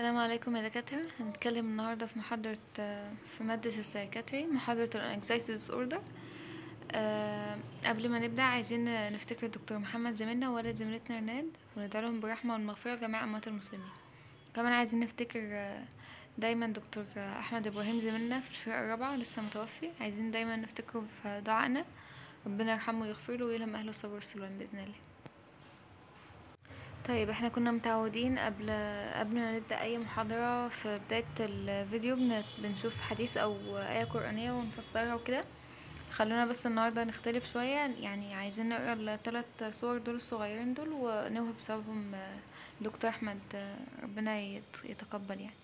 السلام عليكم يا دكاترة هنتكلم النهاردة في محاضرة آه، في مادة السايكاتري محاضرة الانكزايتي اوردر آه، قبل ما نبدأ عايزين نفتكر الدكتور محمد زميلنا ووالد زميلتنا رناد وندعي لهم بالرحمة والمغفرة جميع أمهات المسلمين كمان عايزين نفتكر آه، دايما دكتور أحمد إبراهيم زميلنا في الفرقة الرابعة لسه متوفي عايزين دايما نفتكره في دعائنا ربنا يرحمه ويغفر له ويلهم أهله الصبر والسلام بإذن الله طيب احنا كنا متعودين قبل قبل ما نبدا اي محاضره في بدايه الفيديو بنشوف حديث او ايه قرانيه ونفسرها وكده خلونا بس النهارده نختلف شويه يعني عايزين نقرا الثلاث صور دول الصغيرين دول ونوهب بسببهم دكتور احمد ربنا يتقبل يعني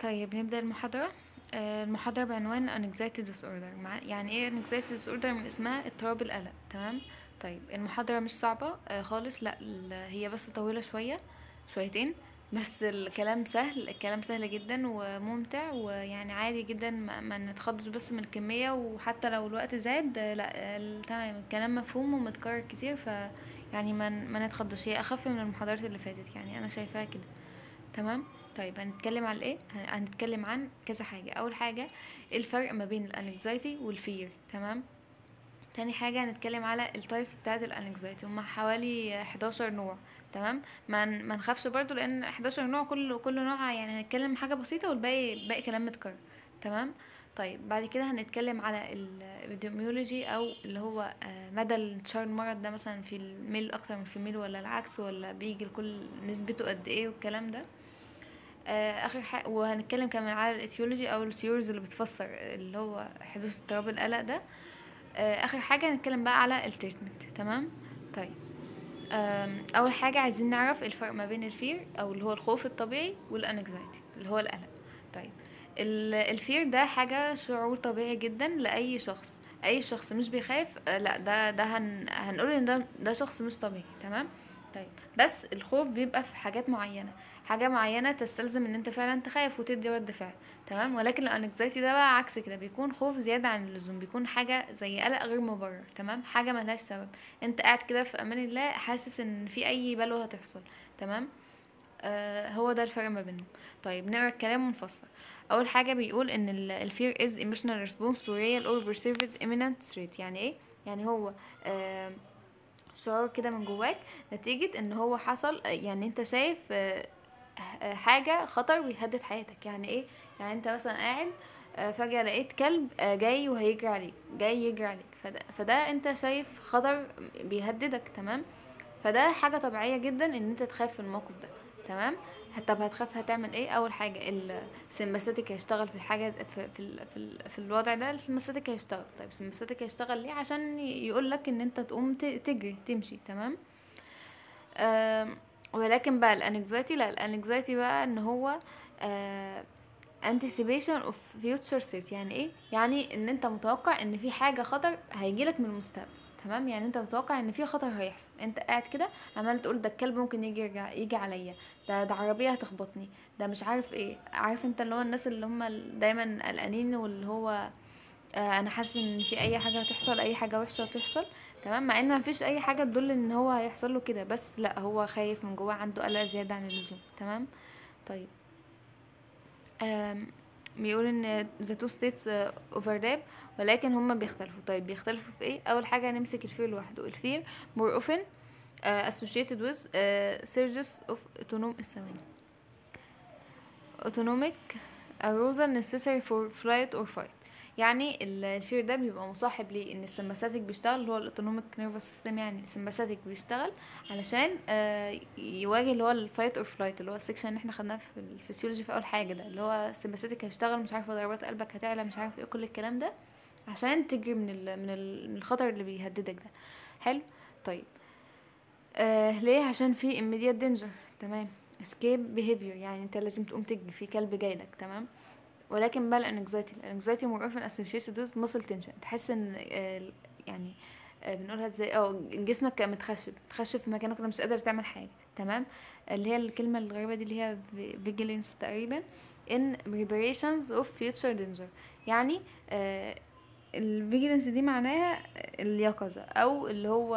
طيب نبدا المحاضره المحاضرة بعنوان anxiety disorder يعني ايه anxiety disorder من اسمها اضطراب القلق تمام طيب المحاضرة مش صعبة آه، خالص لا هي بس طويلة شوية شويتين بس الكلام سهل الكلام سهل جدا وممتع ويعني عادي جدا ما, نتخضش بس من الكمية وحتى لو الوقت زاد آه، لا تمام الكلام مفهوم ومتكرر كتير فيعني يعني ما, ما نتخضش هي اخف من المحاضرات اللي فاتت يعني انا شايفاها كده تمام طيب هنتكلم عن ايه هنتكلم عن كذا حاجه اول حاجه إيه الفرق ما بين الانكزايتي والفير تمام تاني حاجه هنتكلم على التايبس بتاعه الانكزايتي هما حوالي 11 نوع تمام ما ما نخافش برضو لان 11 نوع كل كل نوع يعني هنتكلم حاجه بسيطه والباقي الباقي كلام متكرر تمام طيب بعد كده هنتكلم على الابيديميولوجي او اللي هو آه، مدى انتشار المرض ده مثلا في الميل اكتر من في الميل ولا العكس ولا بيجي لكل نسبته قد ايه والكلام ده آه، اخر حاجه وهنتكلم كمان على الاتيولوجي او السيورز اللي بتفسر اللي هو حدوث اضطراب القلق ده آه، اخر حاجه هنتكلم بقى على التريتمنت تمام طيب اول حاجه عايزين نعرف الفرق ما بين الفير او اللي هو الخوف الطبيعي والانكزايتي اللي هو القلق طيب الفير ده حاجه شعور طبيعي جدا لاي شخص اي شخص مش بيخاف آه، لا ده ده هن هنقول ان ده ده شخص مش طبيعي تمام طيب بس الخوف بيبقى في حاجات معينه حاجه معينه تستلزم ان انت فعلا تخاف وتدي رد فعل تمام ولكن الانكزايتي ده بقى عكس كده بيكون خوف زياده عن اللزوم بيكون حاجه زي قلق غير مبرر تمام حاجه ملهاش سبب انت قاعد كده في امان الله حاسس ان في اي بلوه هتحصل تمام آه هو ده الفرق ما بينهم طيب نقرا الكلام ونفسر اول حاجه بيقول ان الفير از ايموشنال ريسبونس تو ريال اور بيرسيفد imminent threat يعني ايه يعني هو آه شعور كده من جواك نتيجة ان هو حصل آه، يعني انت شايف آه آه، حاجه خطر بيهدد حياتك يعني ايه يعني انت مثلا قاعد آه، فجاه لقيت كلب آه، جاي وهيجري عليك جاي يجري عليك فده, فده انت شايف خطر بيهددك تمام فده حاجه طبيعيه جدا ان انت تخاف في الموقف ده تمام طب هتخاف هتعمل ايه اول حاجه السمباثيك هيشتغل في الحاجه في في, في, في الوضع ده السمباثيك هيشتغل طيب السمباثيك هيشتغل ليه عشان يقول لك ان انت تقوم تجري تمشي تمام آه ولكن بقى الانكزايتي لا الانكزايتي بقى ان هو آه، anticipation of future state يعني ايه يعني ان انت متوقع ان في حاجه خطر هيجيلك من المستقبل تمام يعني انت متوقع ان في خطر هيحصل انت قاعد كده عمال تقول ده الكلب ممكن يجي يرجع يجي عليا ده ده عربيه هتخبطني ده مش عارف ايه عارف انت اللي هو الناس اللي هم دايما قلقانين واللي هو آه انا حاسس ان في اي حاجه هتحصل اي حاجه وحشه هتحصل تمام مع ان مفيش اي حاجه تدل ان هو هيحصل له كده بس لا هو خايف من جواه عنده قلق زياده عن اللزوم تمام طيب بيقول ان ذا تو ستيتس اوفرلاب ولكن هما بيختلفوا طيب بيختلفوا في ايه اول حاجه نمسك الفير لوحده الفير مور اوفن associated with سيرجس آه، surges of autonomic اوتونوميك autonomic arousal necessary for flight or fight يعني الفير ده بيبقى مصاحب ليه ان السمباثيك بيشتغل اللي هو الاوتونوميك نيرفس سيستم يعني السمباثيك بيشتغل علشان آه، يواجه اللي هو الفايت اور فلايت اللي هو السكشن اللي احنا خدناه في الفسيولوجي في اول حاجه ده اللي هو السمباثيك هيشتغل مش عارفه ضربات قلبك هتعلى مش عارف ايه كل الكلام ده عشان تجري من ال من, من الخطر اللي بيهددك ده حلو طيب آه ليه عشان في immediate danger تمام escape behavior يعني انت لازم تقوم تجري في كلب جايلك تمام ولكن بقى الانكزايتي الانكزايتي more often associated with muscle tension تحس ان يعني آه، بنقولها ازاي اه جسمك متخشب متخشب في مكانك مش قادر تعمل حاجه تمام اللي هي الكلمه الغريبه دي اللي هي vigilance تقريبا in بريبريشنز of future danger يعني آه، الفيجيلنس دي معناها اليقظه او اللي هو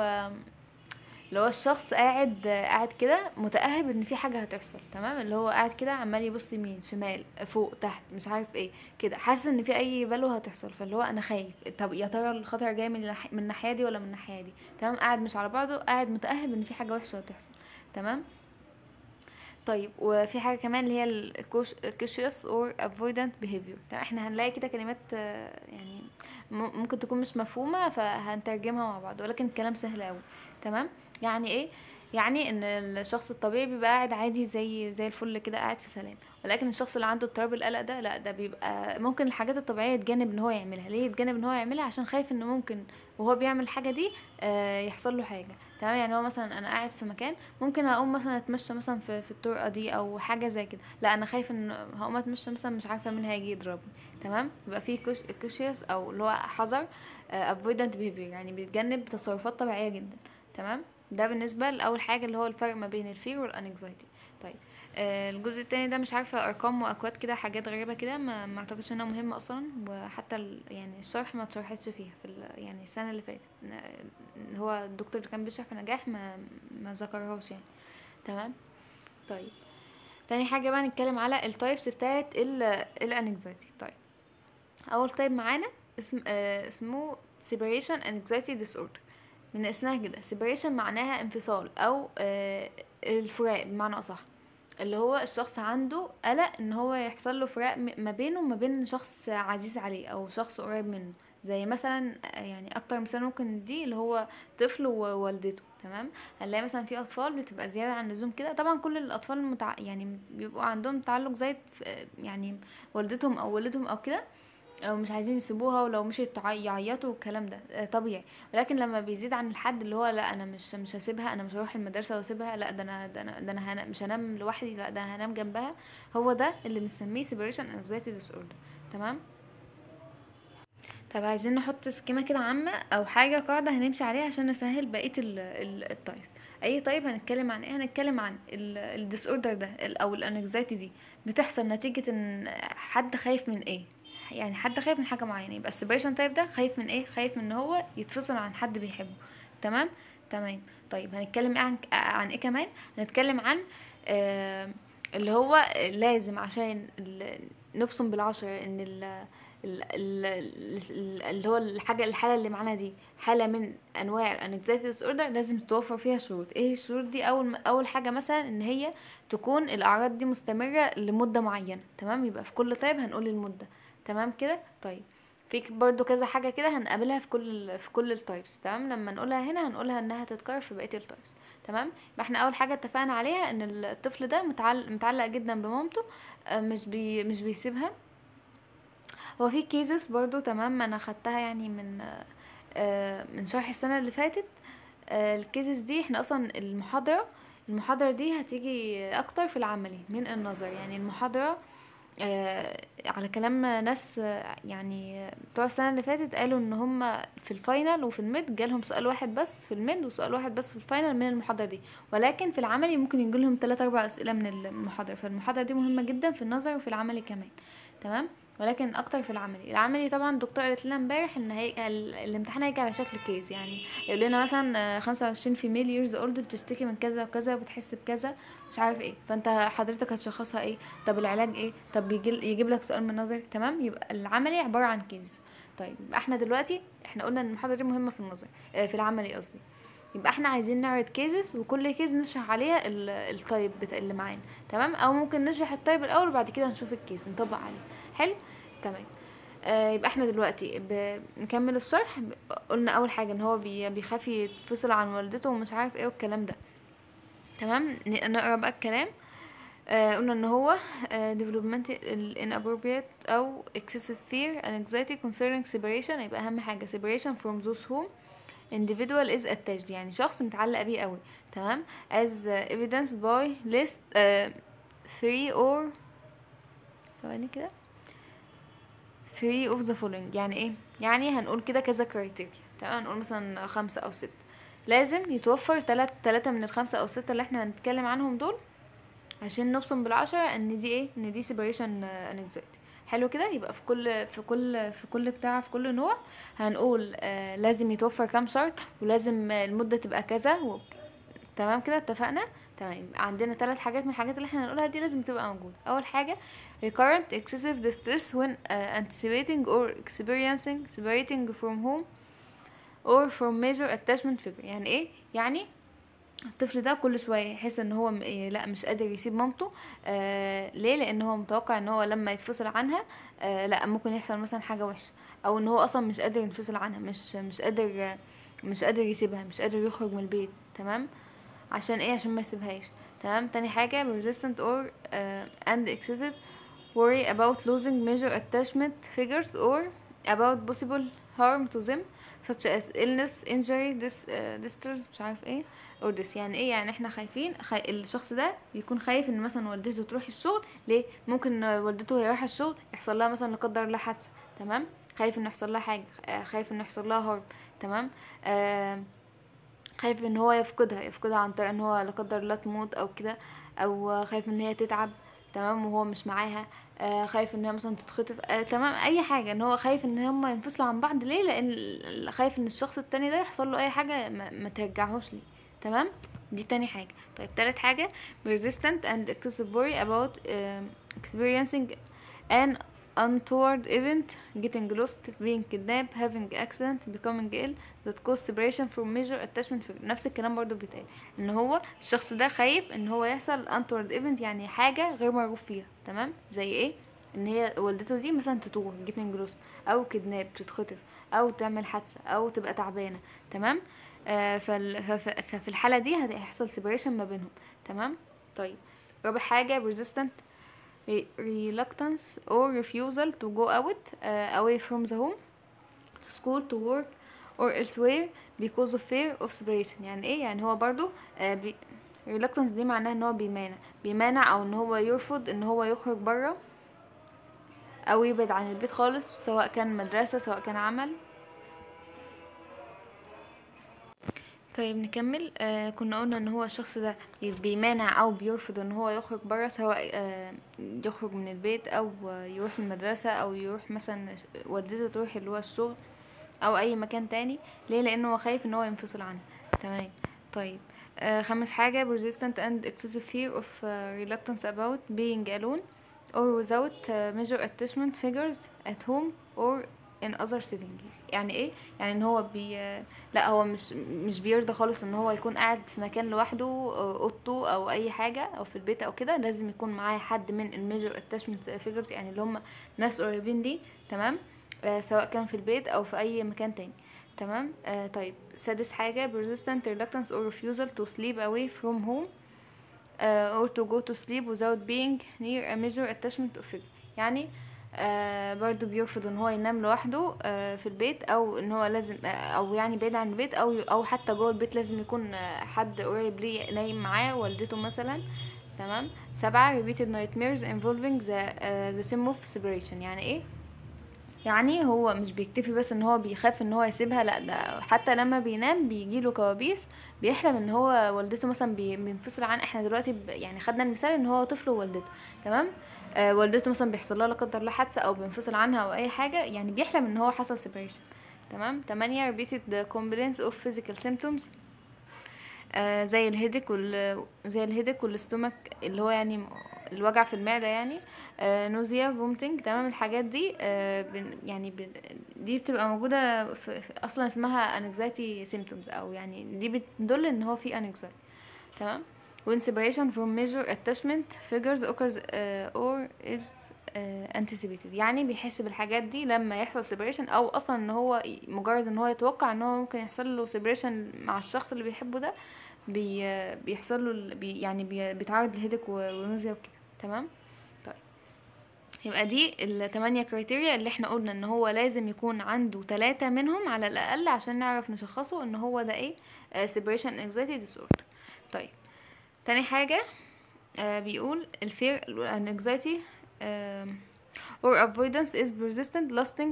اللي هو الشخص قاعد قاعد كده متاهب ان في حاجه هتحصل تمام اللي هو قاعد كده عمال يبص يمين شمال فوق تحت مش عارف ايه كده حاسس ان في اي بلوه هتحصل فاللي هو انا خايف طب يا ترى الخطر جاي من من الناحيه دي ولا من الناحيه دي تمام قاعد مش على بعضه قاعد متاهب ان في حاجه وحشه هتحصل تمام طيب وفي حاجه كمان اللي هي الكوشيس اور افويدنت بيهيفير تمام احنا هنلاقي كده كلمات يعني ممكن تكون مش مفهومه فهنترجمها مع بعض ولكن الكلام سهل قوي تمام يعني ايه يعني ان الشخص الطبيعي بيبقى قاعد عادي زي زي الفل كده قاعد في سلام ولكن الشخص اللي عنده اضطراب القلق ده لا ده بيبقى ممكن الحاجات الطبيعيه يتجنب ان هو يعملها ليه يتجنب ان هو يعملها عشان خايف ان ممكن وهو بيعمل الحاجه دي آه، يحصل له حاجه تمام يعني هو مثلا انا قاعد في مكان ممكن اقوم مثلا اتمشى مثلا في, في الطرقه دي او حاجه زي كده لا انا خايف ان هقوم اتمشى مثلا مش عارفه مين هيجي يضربني تمام يبقى في كوشيس او اللي هو حذر افويدنت آه، بيهيفير يعني بيتجنب تصرفات طبيعيه جدا تمام ده بالنسبه لاول حاجه اللي هو الفرق ما بين الفير والانكزايتي طيب آه، الجزء التاني ده مش عارفه ارقام واكواد كده حاجات غريبه كده ما, ما اعتقدش انها مهمه اصلا وحتى يعني الشرح ما اتشرحتش فيها في يعني السنه اللي فاتت هو الدكتور اللي كان بيشرح في نجاح ما ما ذكرهاش يعني تمام طيب تاني حاجه بقى نتكلم على التايبس بتاعت الانكزايتي طيب اول تايب معانا اسم آه، اسمه separation anxiety disorder من اسمها كده سيبريشن معناها انفصال او آه، الفراق بمعنى اصح اللي هو الشخص عنده قلق ان هو يحصل له فراق ما بينه وما بين شخص عزيز عليه او شخص قريب منه زي مثلا آه، يعني اكتر مثال ممكن دي اللي هو طفل ووالدته تمام هنلاقي مثلا في اطفال بتبقى زياده عن اللزوم كده طبعا كل الاطفال المتع... يعني بيبقوا عندهم تعلق زي آه، يعني والدتهم او والدهم او كده او مش عايزين يسيبوها ولو مش يعيطوا والكلام ده آه، طبيعي ولكن لما بيزيد عن الحد اللي هو لا انا مش مش هسيبها انا مش هروح المدرسه واسيبها لا ده انا ده انا ده انا هنام مش هنام لوحدي لا ده انا هنام جنبها هو ده اللي بنسميه separation ديس اوردر تمام طب عايزين نحط سكيمة كده عامة أو حاجة قاعدة هنمشي عليها عشان نسهل بقية التايبس أي طيب هنتكلم عن إيه هنتكلم عن الديس اوردر ده أو الانكزايتي دي بتحصل نتيجة إن حد خايف من إيه يعني حد خايف من حاجه معينه يبقى السيبريشن تايب ده خايف من ايه خايف من ان هو يتفصل عن حد بيحبه تمام تمام طيب هنتكلم عن عن ايه كمان هنتكلم عن آه اللي هو لازم عشان نبصم بالعشرة ان ال اللي هو الحاجه الحاله اللي معانا دي حاله من انواع الانكزايتي ديس اوردر لازم تتوفر فيها شروط ايه الشروط دي اول اول حاجه مثلا ان هي تكون الاعراض دي مستمره لمده معينه تمام يبقى في كل طيب هنقول المده تمام كده طيب في برضو كذا حاجة كده هنقابلها في كل في كل التايبس تمام لما نقولها هنا هنقولها انها تتكرر في بقية التايبس تمام يبقى احنا اول حاجة اتفقنا عليها ان الطفل ده متعلق, متعلق جدا بمامته آه، مش بي مش بيسيبها هو في كيزز برضو تمام انا خدتها يعني من آه، من شرح السنة اللي فاتت آه، الكيزز دي احنا اصلا المحاضرة المحاضرة دي هتيجي اكتر في العملي من النظر يعني المحاضرة آه، على كلام ناس آه، يعني بتوع السنه اللي فاتت قالوا ان هم في الفاينل وفي الميد جالهم سؤال واحد بس في الميد وسؤال واحد بس في الفاينل من المحاضره دي ولكن في العملي ممكن يجي لهم 3 4 اسئله من المحاضره فالمحاضره دي مهمه جدا في النظري وفي العملي كمان تمام ولكن اكتر في العملي العملي طبعا الدكتور قالت لنا امبارح ان هي الامتحان هيجي على شكل كيس يعني يقول لنا مثلا 25 في ميل ييرز اولد بتشتكي من كذا وكذا وبتحس بكذا مش عارف ايه فانت حضرتك هتشخصها ايه طب العلاج ايه طب يجيب لك سؤال من نظري تمام يبقى العملي عباره عن كيس طيب احنا دلوقتي احنا قلنا ان المحاضره دي مهمه في النظر آه، في العملي قصدي يبقى احنا عايزين نعرض كيسز وكل كيس نشرح عليها التايب بتاع اللي معانا تمام او ممكن نشرح التايب الاول وبعد كده نشوف الكيس نطبق عليه حلو تمام آه يبقى احنا دلوقتي نكمل الشرح قلنا اول حاجه ان هو بيخاف يتفصل عن والدته ومش عارف ايه والكلام ده تمام نقرا بقى الكلام آه قلنا ان هو آه developmental inappropriate او excessive fear and anxiety concerning separation يبقى اهم حاجه separation from those whom individual is attached يعني شخص متعلق بيه قوي تمام as evidenced by list uh, three or ثواني كده three of the following يعني ايه يعني هنقول كده كذا criteria تمام هنقول مثلا خمسة او ستة لازم يتوفر تلات تلاتة من الخمسة أو ستة اللي احنا هنتكلم عنهم دول عشان نبصم بالعشرة ان دي ايه ان دي separation anxiety حلو كده يبقى في كل في كل في كل بتاع في كل نوع هنقول آه لازم يتوفر كام شرط ولازم المدة تبقى كذا و... تمام كده اتفقنا تمام عندنا ثلاث حاجات من الحاجات اللي احنا هنقولها دي لازم تبقى موجودة أول حاجة recurrent excessive distress when uh, anticipating or experiencing separating from home or from major attachment figure يعني ايه يعني الطفل ده كل شويه يحس ان هو إيه، لا مش قادر يسيب مامته آه ليه لان هو متوقع ان هو لما يتفصل عنها آه لا ممكن يحصل مثلا حاجه وحشه او ان هو اصلا مش قادر ينفصل عنها مش مش قادر مش قادر يسيبها مش قادر يخرج من البيت تمام عشان ايه عشان ما يسيبهاش تمام تاني حاجه resistant or uh, and excessive worry about losing major attachment figures or about possible harm to them such as illness injury this uh, distress مش عارف ايه or this يعني ايه يعني احنا خايفين خي... الشخص ده بيكون خايف ان مثلا والدته تروح الشغل ليه ممكن ان والدته هي رايحه الشغل يحصل لها مثلا لا قدر الله حادثه تمام خايف انه يحصل لها حاجه آه، خايف انه يحصل لها هرب تمام آه خايف ان هو يفقدها يفقدها عن طريق ان هو لا قدر الله تموت او كده او خايف ان هي تتعب تمام وهو مش معاها آه، خايف ان هي مثلا تتخطف آه، تمام اي حاجه ان هو خايف ان هم ينفصلوا عن بعض ليه لان خايف ان الشخص التاني ده يحصل له اي حاجه ما, ترجعهوش ليه تمام دي تاني حاجه طيب تالت حاجه persistent and excessive worry about آه، experiencing an untoward event getting lost being kidnapped having accident becoming ill that cause separation from major attachment figure نفس الكلام برضو بيتقال ان هو الشخص ده خايف ان هو يحصل untoward event يعني حاجة غير مرغوب فيها تمام زي ايه ان هي والدته دي مثلا تتوه getting lost او كدناب تتخطف او تعمل حادثة او تبقى تعبانة تمام آه ففي الحالة دي هيحصل separation ما بينهم تمام طيب رابع حاجة resistant reluctance or refusal to go out uh, away from the home to school to work or elsewhere because of fear of separation يعني ايه يعني هو برضو uh, بي... reluctance دي معناها ان هو بيمانع بيمانع او ان هو يرفض ان هو يخرج بره او يبعد عن البيت خالص سواء كان مدرسة سواء كان عمل طيب نكمل آه كنا قلنا ان هو الشخص ده بيمانع او بيرفض ان هو يخرج بره سواء آه يخرج من البيت او يروح المدرسة او يروح مثلا والدته تروح اللي هو الشغل او اي مكان تاني ليه لانه هو خايف ان هو ينفصل عنها تمام طيب آه خمس حاجة persistent and excessive fear of uh, reluctance about being alone or without uh, آه، measure attachment figures at home or in other settings يعني ايه يعني ان هو بي لا هو مش مش بيرضى خالص ان هو يكون قاعد في مكان لوحده آه، اوضته او اي حاجه او في البيت او كده لازم يكون معاه حد من الميجر اتاتشمنت فيجرز يعني اللي هم ناس قريبين ليه تمام آه سواء كان في البيت او في اي مكان تاني تمام آه طيب سادس حاجه persistent reluctance or refusal to sleep away from home uh, or to go to sleep without being near a major attachment of figure يعني آه آه، برضو بيرفض ان هو ينام لوحده آه، في البيت او ان هو لازم آه، او يعني بعيد عن البيت او او حتى جوه البيت لازم يكون حد قريب ليه نايم معاه والدته مثلا تمام سبعة repeated nightmares involving the, the sim of separation يعني ايه يعني هو مش بيكتفي بس ان هو بيخاف ان هو يسيبها لا ده حتى لما بينام بيجيله كوابيس بيحلم ان هو والدته مثلا بينفصل عن احنا دلوقتي يعني خدنا المثال ان هو طفل ووالدته تمام آه آه، والدته مثلا بيحصل لها لا قدر الله حادثه او بينفصل عنها او اي حاجه يعني بيحلم ان هو حصل سيبريشن تمام تمانية repeated complaints of physical symptoms آه، زي الهيدك وال زي الهيدك والاستومك اللي هو يعني الوجع في المعدة يعني آه نوزيا فومتنج تمام الحاجات دي آه، يعني دي بتبقى موجودة في أصلا اسمها anxiety symptoms أو يعني دي بتدل إن هو في anxiety تمام وانسبريشن from measure attachment figures occurs uh, or is uh, anticipated يعني بيحس بالحاجات دي لما يحصل separation او اصلا ان هو مجرد ان هو يتوقع ان هو ممكن يحصل له separation مع الشخص اللي بيحبه ده بي بيحصل له بي يعني بي بيتعرض لهدك ونزيا وكده تمام طيب يبقى دي الثمانية كريتيريا اللي احنا قلنا ان هو لازم يكون عنده تلاتة منهم على الاقل عشان نعرف نشخصه ان هو ده ايه آه، separation anxiety disorder طيب تاني حاجة آه بيقول الفير and anxiety uh, or avoidance is persistent lasting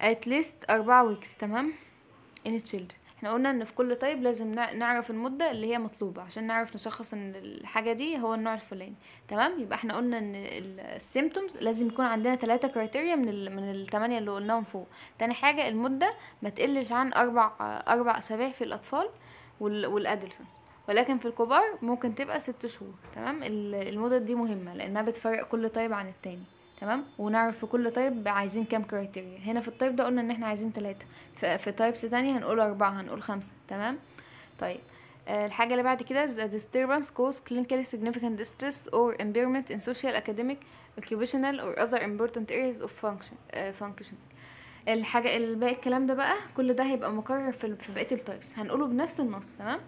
at least أربعة ويكس تمام in children احنا قلنا ان في كل طيب لازم نعرف المدة اللي هي مطلوبة عشان نعرف نشخص ان الحاجة دي هو النوع الفلاني تمام يبقى احنا قلنا ان السيمتومز لازم يكون عندنا تلاتة كريتيريا من ال من التمانية اللي قلناهم فوق تاني حاجة المدة ما تقلش عن اربع آه، اربع اسابيع في الاطفال والادلسنس ولكن في الكبار ممكن تبقى ست شهور تمام المدة دي مهمة لأنها بتفرق كل طيب عن التاني تمام ونعرف في كل طيب عايزين كام كريتيريا هنا في الطيب ده قلنا ان احنا عايزين ثلاثة في تايبس تانية هنقول أربعة هنقول خمسة تمام طيب آه، الحاجة اللي بعد كده the disturbance cause clinically significant distress or impairment in social, academic, occupational or other important areas of function uh, functioning الحاجة الباقي الكلام ده بقى كل ده هيبقى مكرر في بقية التايبس هنقوله بنفس النص تمام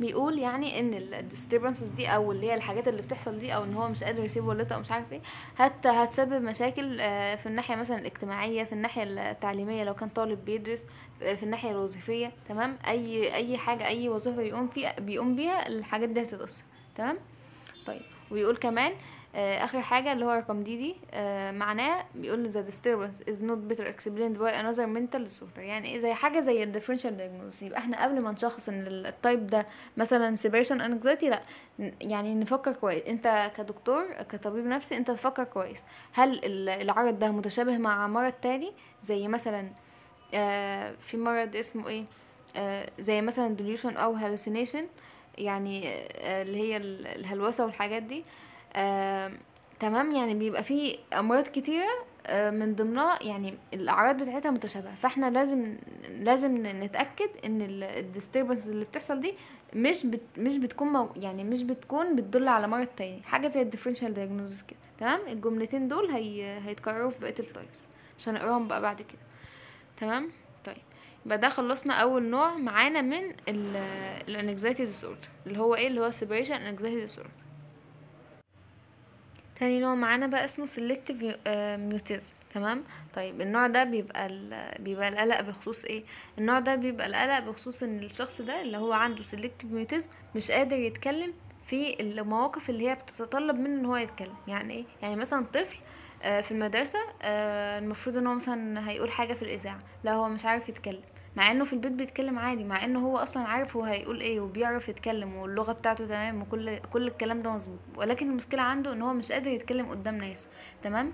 بيقول يعني ان الديستربنسز دي او اللي هي الحاجات اللي بتحصل دي او ان هو مش قادر يسيب والدته او مش عارف ايه هت هتسبب مشاكل آه، في الناحيه مثلا الاجتماعيه في الناحيه التعليميه لو كان طالب بيدرس في الناحيه الوظيفيه تمام اي اي حاجه اي وظيفه بيقوم فيها بيقوم بيها الحاجات دي هتتاثر تمام طيب ويقول كمان آه، اخر حاجه اللي هو رقم دي دي آه معناه بيقول ذا disturbance is not better explained by another mental disorder يعني إيه؟ زي حاجه زي الديفرنشال diagnosis يبقى احنا قبل ما نشخص ان التايب ده مثلا separation anxiety لا يعني نفكر كويس انت كدكتور كطبيب نفسي انت تفكر كويس هل العرض ده متشابه مع مرض تاني زي مثلا آه في مرض اسمه ايه آه زي مثلا delusion او hallucination يعني آه، اللي هي الهلوسه والحاجات دي تمام يعني بيبقى في امراض كتيره آه، من ضمنها يعني الاعراض بتاعتها متشابهه فاحنا لازم لازم نتاكد ان الديستربنس اللي بتحصل دي مش بت مش بتكون مو يعني مش بتكون بتدل على مرض تاني حاجه زي الديفرنشال دايجنوزس كده تمام الجملتين دول هي هيتكرروا في بقيه التايبس مش هنقراهم بقى بعد كده تمام طيب يبقى ده خلصنا اول نوع معانا من الانكزايتي ديسوردر اللي هو ايه اللي هو سيبريشن انكزايتي ديسوردر تاني نوع معانا بقى اسمه سيلكتيف ميوتيزم آه، تمام طيب النوع ده بيبقى بيبقى القلق بخصوص ايه النوع ده بيبقى القلق بخصوص ان الشخص ده اللي هو عنده سيلكتيف ميوتيزم مش قادر يتكلم في المواقف اللي هي بتتطلب منه ان هو يتكلم يعني ايه يعني مثلا طفل آه، في المدرسه آه، المفروض ان هو مثلا هيقول حاجه في الاذاعه لا هو مش عارف يتكلم مع انه في البيت بيتكلم عادي مع انه هو اصلا عارف هو هيقول ايه وبيعرف يتكلم واللغه بتاعته تمام وكل كل الكلام ده مظبوط ولكن المشكله عنده ان هو مش قادر يتكلم قدام ناس تمام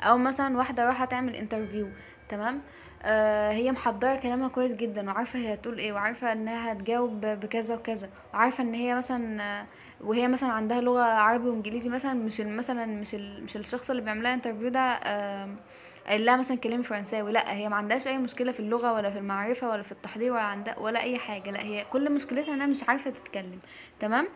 او مثلا واحده رايحه تعمل انترفيو تمام آه هي محضره كلامها كويس جدا وعارفه هي هتقول ايه وعارفه انها هتجاوب بكذا وكذا وعارفه ان هي مثلا وهي مثلا عندها لغه عربي وانجليزي مثلا مش مثلا مش مش الشخص اللي بيعملها انترفيو ده آه قال لها مثلا كلمي فرنساوي لا هي ما عندهاش اي مشكله في اللغه ولا في المعرفه ولا في التحضير ولا عندها ولا اي حاجه لا هي كل مشكلتها انها مش عارفه تتكلم تمام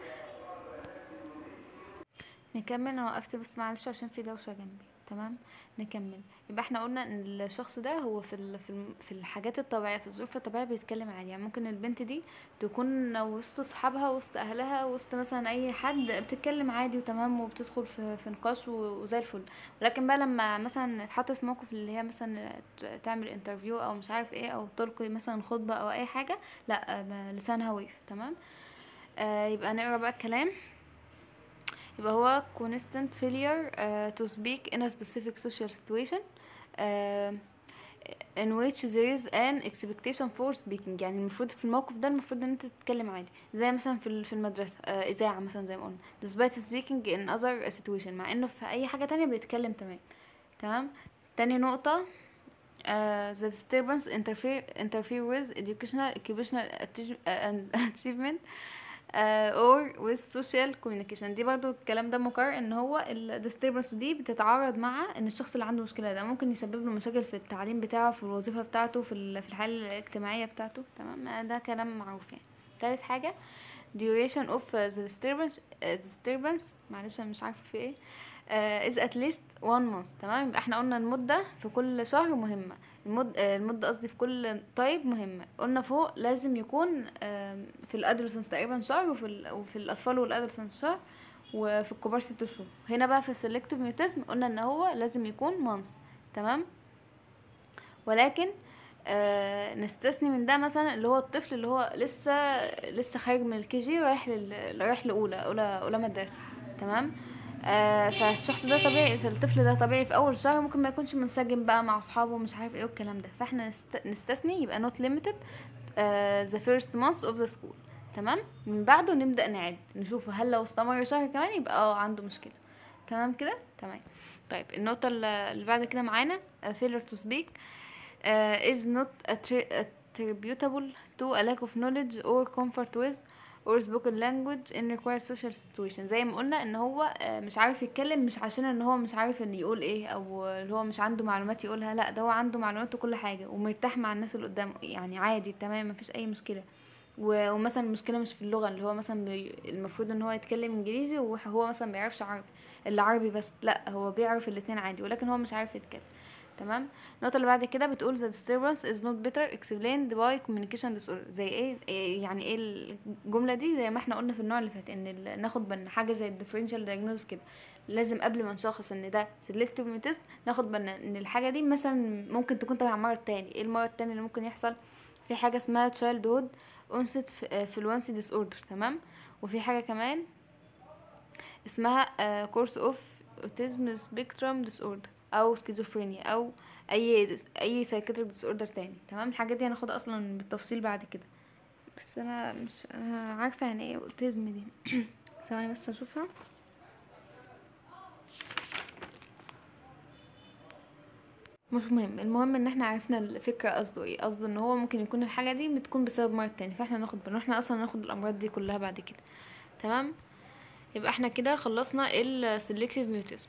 نكمل انا وقفت بس معلش عشان في دوشه جنبي تمام نكمل يبقى احنا قلنا ان الشخص ده هو في في الحاجات الطبيعيه في الظروف الطبيعيه بيتكلم عادي يعني ممكن البنت دي تكون وسط اصحابها وسط اهلها وسط مثلا اي حد بتتكلم عادي وتمام وبتدخل في, في نقاش وزي الفل ولكن بقى لما مثلا تحط في موقف اللي هي مثلا تعمل انترفيو او مش عارف ايه او تلقي مثلا خطبه او اي حاجه لا لسانها وقف تمام آه يبقى نقرا بقى الكلام يبقى هو constant failure uh, to speak in a specific social situation uh, in which there is an expectation for speaking يعني المفروض في الموقف ده المفروض ان انت تتكلم عادي زي مثلا في في المدرسه uh, اذاعه مثلا زي ما قلنا despite speaking in other situation مع انه في اي حاجه تانية بيتكلم تمام تمام تاني نقطه Uh, the disturbance interfere interfere with educational occupational achievement اور آه، with social communication دي برضو الكلام ده مكرر ان هو الديستربنس دي بتتعارض مع ان الشخص اللي عنده مشكله ده ممكن يسبب له مشاكل في التعليم بتاعه في الوظيفه بتاعته في في الحاله الاجتماعيه بتاعته تمام آه، ده كلام معروف يعني تالت حاجه duration of the disturbance آه، disturbance معلش انا مش عارفه في ايه is at least one month تمام يبقى احنا قلنا المده في كل شهر مهمه المد المد قصدي في كل طيب مهمه قلنا فوق لازم يكون في الادرسنس تقريبا شهر وفي, ال... وفي الاطفال والادرسنس شهر وفي الكبار ست شهور هنا بقى في السلكتيف ميوتيزم قلنا ان هو لازم يكون مانس تمام ولكن آه نستثني من ده مثلا اللي هو الطفل اللي هو لسه لسه خارج من الكي جي رايح لل... رايح لاولى اولى اولى مدرسه تمام آه، فالشخص ده طبيعي الطفل ده طبيعي في اول شهر ممكن ما يكونش منسجم بقى مع اصحابه ومش عارف ايه والكلام ده فاحنا نستثني يبقى not limited ذا فيرست مانث اوف ذا سكول تمام من بعده نبدا نعد نشوف هل لو استمر شهر كمان يبقى اه عنده مشكله تمام كده تمام طيب النقطه اللي بعد كده معانا آه، failure to speak آه، is not attributable to a lack of knowledge or comfort with or spoken language in required social situation زي ما قلنا ان هو آه، مش عارف يتكلم مش عشان ان هو مش عارف ان يقول ايه او اللي هو مش عنده معلومات يقولها لا ده هو عنده معلومات وكل حاجه ومرتاح مع الناس اللي قدامه يعني عادي تمام مفيش اي مشكله ومثلا المشكله مش في اللغه اللي هو مثلا بي... المفروض ان هو يتكلم انجليزي وهو مثلا بيعرفش عربي العربي بس لا هو بيعرف الاتنين عادي ولكن هو مش عارف يتكلم تمام النقطه اللي بعد كده بتقول the disturbance is not better explained by communication disorder زي ايه يعني ايه الجمله دي زي ما احنا قلنا في النوع اللي فات ان ناخد بالنا حاجه زي differential diagnosis كده لازم قبل ما نشخص ان ده selective mutism ناخد بالنا ان الحاجه دي مثلا ممكن تكون تبع مرض تاني ايه المرض التاني اللي ممكن يحصل في حاجه اسمها childhood onset آه، fluency disorder تمام وفي حاجه كمان اسمها آه، course of autism spectrum disorder او سكيزوفرينيا او اي اي سايكاتريك ديس اوردر تاني تمام الحاجات دي هناخدها اصلا بالتفصيل بعد كده بس انا مش أنا عارفه يعني ايه اوتيزم دي ثواني بس اشوفها مش مهم المهم ان احنا عرفنا الفكره قصده ايه قصده ان هو ممكن يكون الحاجه دي بتكون بسبب مرض تاني فاحنا ناخد بالنا احنا اصلا ناخد الامراض دي كلها بعد كده تمام يبقى احنا كده خلصنا السلكتيف ميوتيزم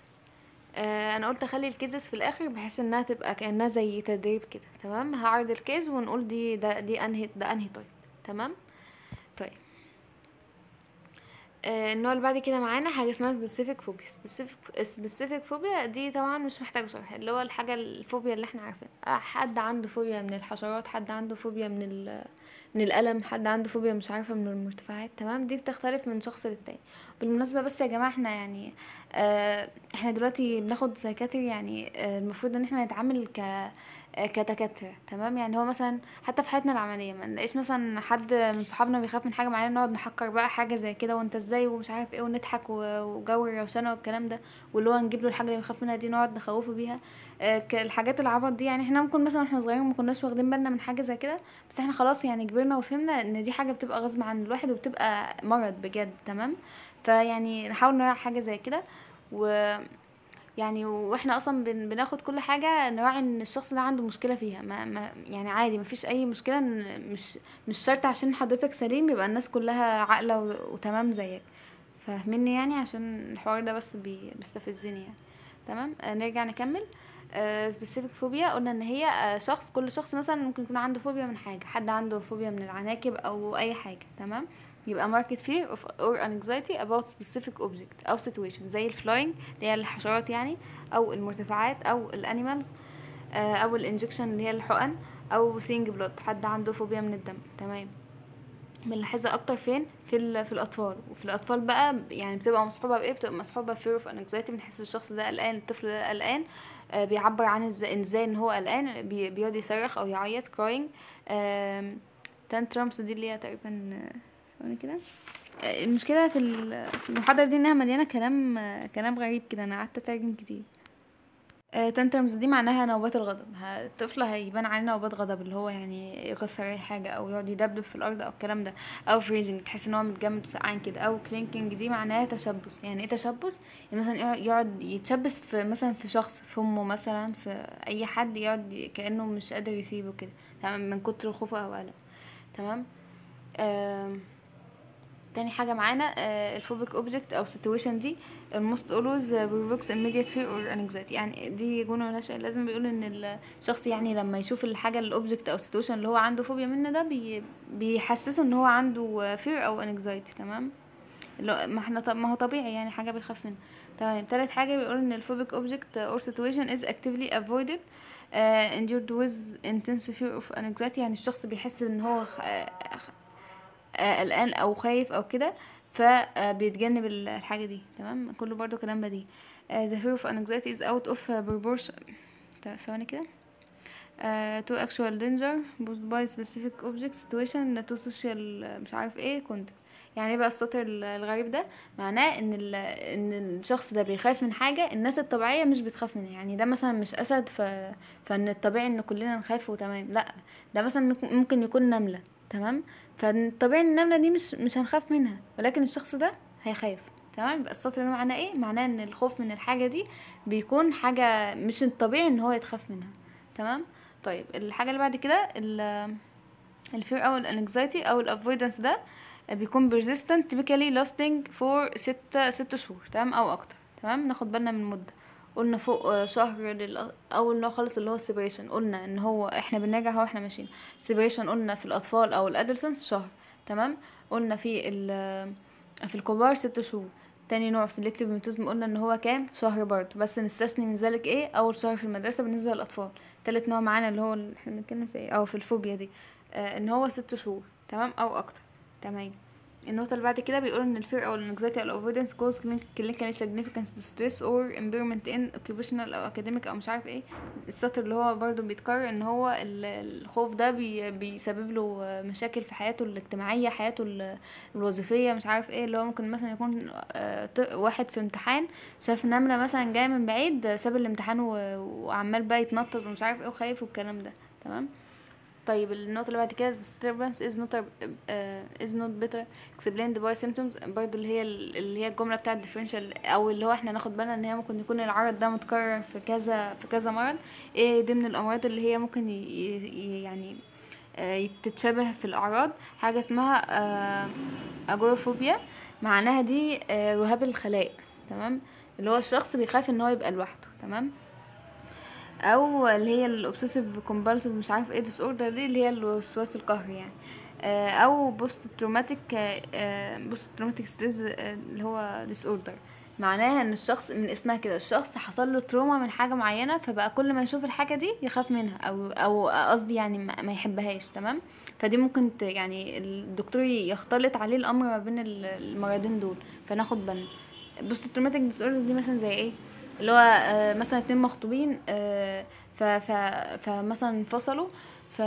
آه، انا قلت اخلي الكيزز في الاخر بحيث انها تبقى كانها زي تدريب كده تمام هعرض الكيز ونقول دي ده دي انهي ده انهي طيب تمام آه، النوع اللي بعد كده معانا حاجه اسمها سبيسيفيك فوبيا سبيسيفيك فوبيا دي طبعا مش محتاجه شرح اللي هو الحاجه الفوبيا اللي احنا عارفينها آه، حد عنده فوبيا من الحشرات حد عنده فوبيا من من الالم حد عنده فوبيا مش عارفه من المرتفعات تمام دي بتختلف من شخص للتاني بالمناسبه بس يا جماعه احنا يعني آه، احنا دلوقتي بناخد سايكاتري يعني المفروض ان احنا نتعامل ك آه، كدكاتره تمام يعني هو مثلا حتى في حياتنا العمليه ما نلاقيش مثلا حد من صحابنا بيخاف من حاجه معينه نقعد نحكر بقى حاجه زي كده وانت ازاي ومش عارف ايه ونضحك وجو الروشنه والكلام ده واللي هو نجيب له الحاجه اللي بيخاف منها دي نقعد نخوفه بيها آه، الحاجات العبط دي يعني احنا ممكن مثلا واحنا صغيرين ما كناش واخدين بالنا من حاجه زي كده بس احنا خلاص يعني كبرنا وفهمنا ان دي حاجه بتبقى غصب عن الواحد وبتبقى مرض بجد تمام فيعني نحاول نراعي حاجه زي كده و يعني واحنا اصلا بناخد كل حاجه نراعي ان الشخص ده عنده مشكله فيها ما ما يعني عادي مفيش اي مشكله مش مش شرط عشان حضرتك سليم يبقى الناس كلها عاقله وتمام زيك فاهمني يعني عشان الحوار ده بس بيستفزني يعني تمام آه، نرجع نكمل سبيسيفيك آه، فوبيا قلنا ان هي آه، شخص كل شخص مثلا ممكن يكون عنده فوبيا من حاجه حد عنده فوبيا من العناكب او اي حاجه تمام يبقى ماركت فير اوف اور انكزايتي اباوت سبيسيفيك اوبجكت أو سيتويشن زي ال اللي هي الحشرات يعني أو المرتفعات أو ال آه، أو ال اللي هي الحقن أو سينج بلود حد عنده فوبيا من الدم تمام بنلاحظها اكتر فين في في الاطفال وفي الاطفال بقى يعني بتبقى مصحوبه بايه بتبقى مصحوبه بفير اوف انكزايتي بنحس الشخص ده قلقان الطفل ده قلقان آه، بيعبر عن ازاي ان هو قلقان بيقعد يصرخ او يعيط كراينج تانترمز دي اللي هي تقريبا وانا كده آه، المشكله في المحاضره دي انها مليانه كلام آه، كلام غريب كده انا قعدت اترجم كتير آه، تنترمز دي معناها نوبات الغضب الطفل هيبان عليه نوبات غضب اللي هو يعني يكسر اي حاجه او يقعد يدبدب في الارض او الكلام ده او فريزنج تحس ان هو متجمد وسقعان كده او كلينكينج دي معناها تشبث يعني ايه تشبث يعني مثلا يقعد يتشبث في مثلا في شخص في امه مثلا في اي حد يقعد كانه مش قادر يسيبه كده تمام من كتر خوفه او قلق تمام آه تاني حاجه معانا آه، الفوبيك اوبجكت او سيتويشن دي الموست اولوز بروفوكس immediate fear اور anxiety يعني دي جمله ملهاش لازم بيقول ان الشخص يعني لما يشوف الحاجه الاوبجكت او سيتويشن اللي هو عنده فوبيا منه ده بي بيحسسه ان هو عنده آه، fear او anxiety تمام ما احنا طب ما هو طبيعي يعني حاجه بيخاف منها تمام طيب، تالت حاجه بيقول ان الفوبيك اوبجكت اور سيتويشن از actively avoided اندورد آه، endured with intense fear of anxiety يعني الشخص بيحس ان هو آه، قلقان او خايف او كده فبيتجنب آه، الحاجه دي تمام كله برضو كلام بديهي آه، the fear of anxiety is out of proportion ثواني كده Uh, to actual danger باي by specific object situation to social مش عارف ايه context يعني ايه بقى السطر الغريب ده معناه ان ال... ان الشخص ده بيخاف من حاجه الناس الطبيعيه مش بتخاف منها يعني ده مثلا مش اسد ف... فان الطبيعي ان كلنا نخاف وتمام لا ده مثلا ممكن يكون نمله تمام فطبيعي النمله دي مش مش هنخاف منها ولكن الشخص ده هيخاف تمام يبقى السطر ده معناه ايه معناه ان الخوف من الحاجه دي بيكون حاجه مش الطبيعي ان هو يتخاف منها تمام طيب الحاجه اللي بعد كده الفير او الانكزايتي او الافويدنس ده بيكون persistent typically lasting for ستة ست شهور تمام او اكتر تمام ناخد بالنا من المده قلنا فوق آه، شهر للأ... اول نوع خالص اللي هو السيبريشن قلنا ان هو احنا بننجح اهو احنا ماشيين سيبريشن قلنا في الاطفال او الادلسنس شهر تمام قلنا في ال... في الكبار ست شهور تاني نوع سيلكتيف ميوتيزم قلنا ان هو كام شهر برضه بس نستثني من ذلك ايه اول شهر في المدرسه بالنسبه للاطفال تالت نوع معانا اللي هو اللي احنا بنتكلم في ايه او في الفوبيا دي آه ان هو ست شهور تمام او اكتر تمام النقطة اللي بعد كده بيقول ان الفير او الانكزايتي او الاوفيدنس كوز كلينيكال سيجنيفيكانس ستريس اور امبيرمنت ان اوكيبيشنال او اكاديميك او مش عارف ايه السطر اللي هو برضو بيتكرر ان هو الخوف ده بي بيسبب له مشاكل في حياته الاجتماعية حياته الوظيفية مش عارف ايه اللي هو ممكن مثلا يكون آه، واحد في امتحان شاف نملة مثلا جاية من بعيد ساب الامتحان وعمال بقى يتنطط ومش عارف ايه وخايف والكلام ده تمام طيب النقطه اللي بعد كده disturbance is not uh, is not better explained by symptoms برضو اللي هي اللي هي الجمله بتاعه differential او اللي هو احنا ناخد بالنا ان هي ممكن يكون العرض ده متكرر في كذا في كذا مرض ايه دي من الامراض اللي هي ممكن يعني آه، تتشابه في الاعراض حاجه اسمها اجوروفوبيا آه، معناها دي رهاب الخلايا تمام اللي هو الشخص بيخاف ان هو يبقى لوحده تمام او اللي هي الاوبسيسيف كومبالسيف مش عارف ايه ديس اوردر دي اللي هي الوسواس القهري يعني آه، او بوست تروماتيك بوست تروماتيك ستريس اللي هو ديس اوردر معناها ان الشخص من اسمها كده الشخص حصل له تروما من حاجه معينه فبقى كل ما يشوف الحاجه دي يخاف منها او او قصدي يعني ما يحبهاش تمام فدي ممكن يعني الدكتور يختلط عليه الامر ما بين المرضين دول فناخد بالنا بوست تروماتيك ديس اوردر دي مثلا زي ايه اللي هو آه، مثلا اتنين مخطوبين آه، ف ف فمثلا انفصلوا ف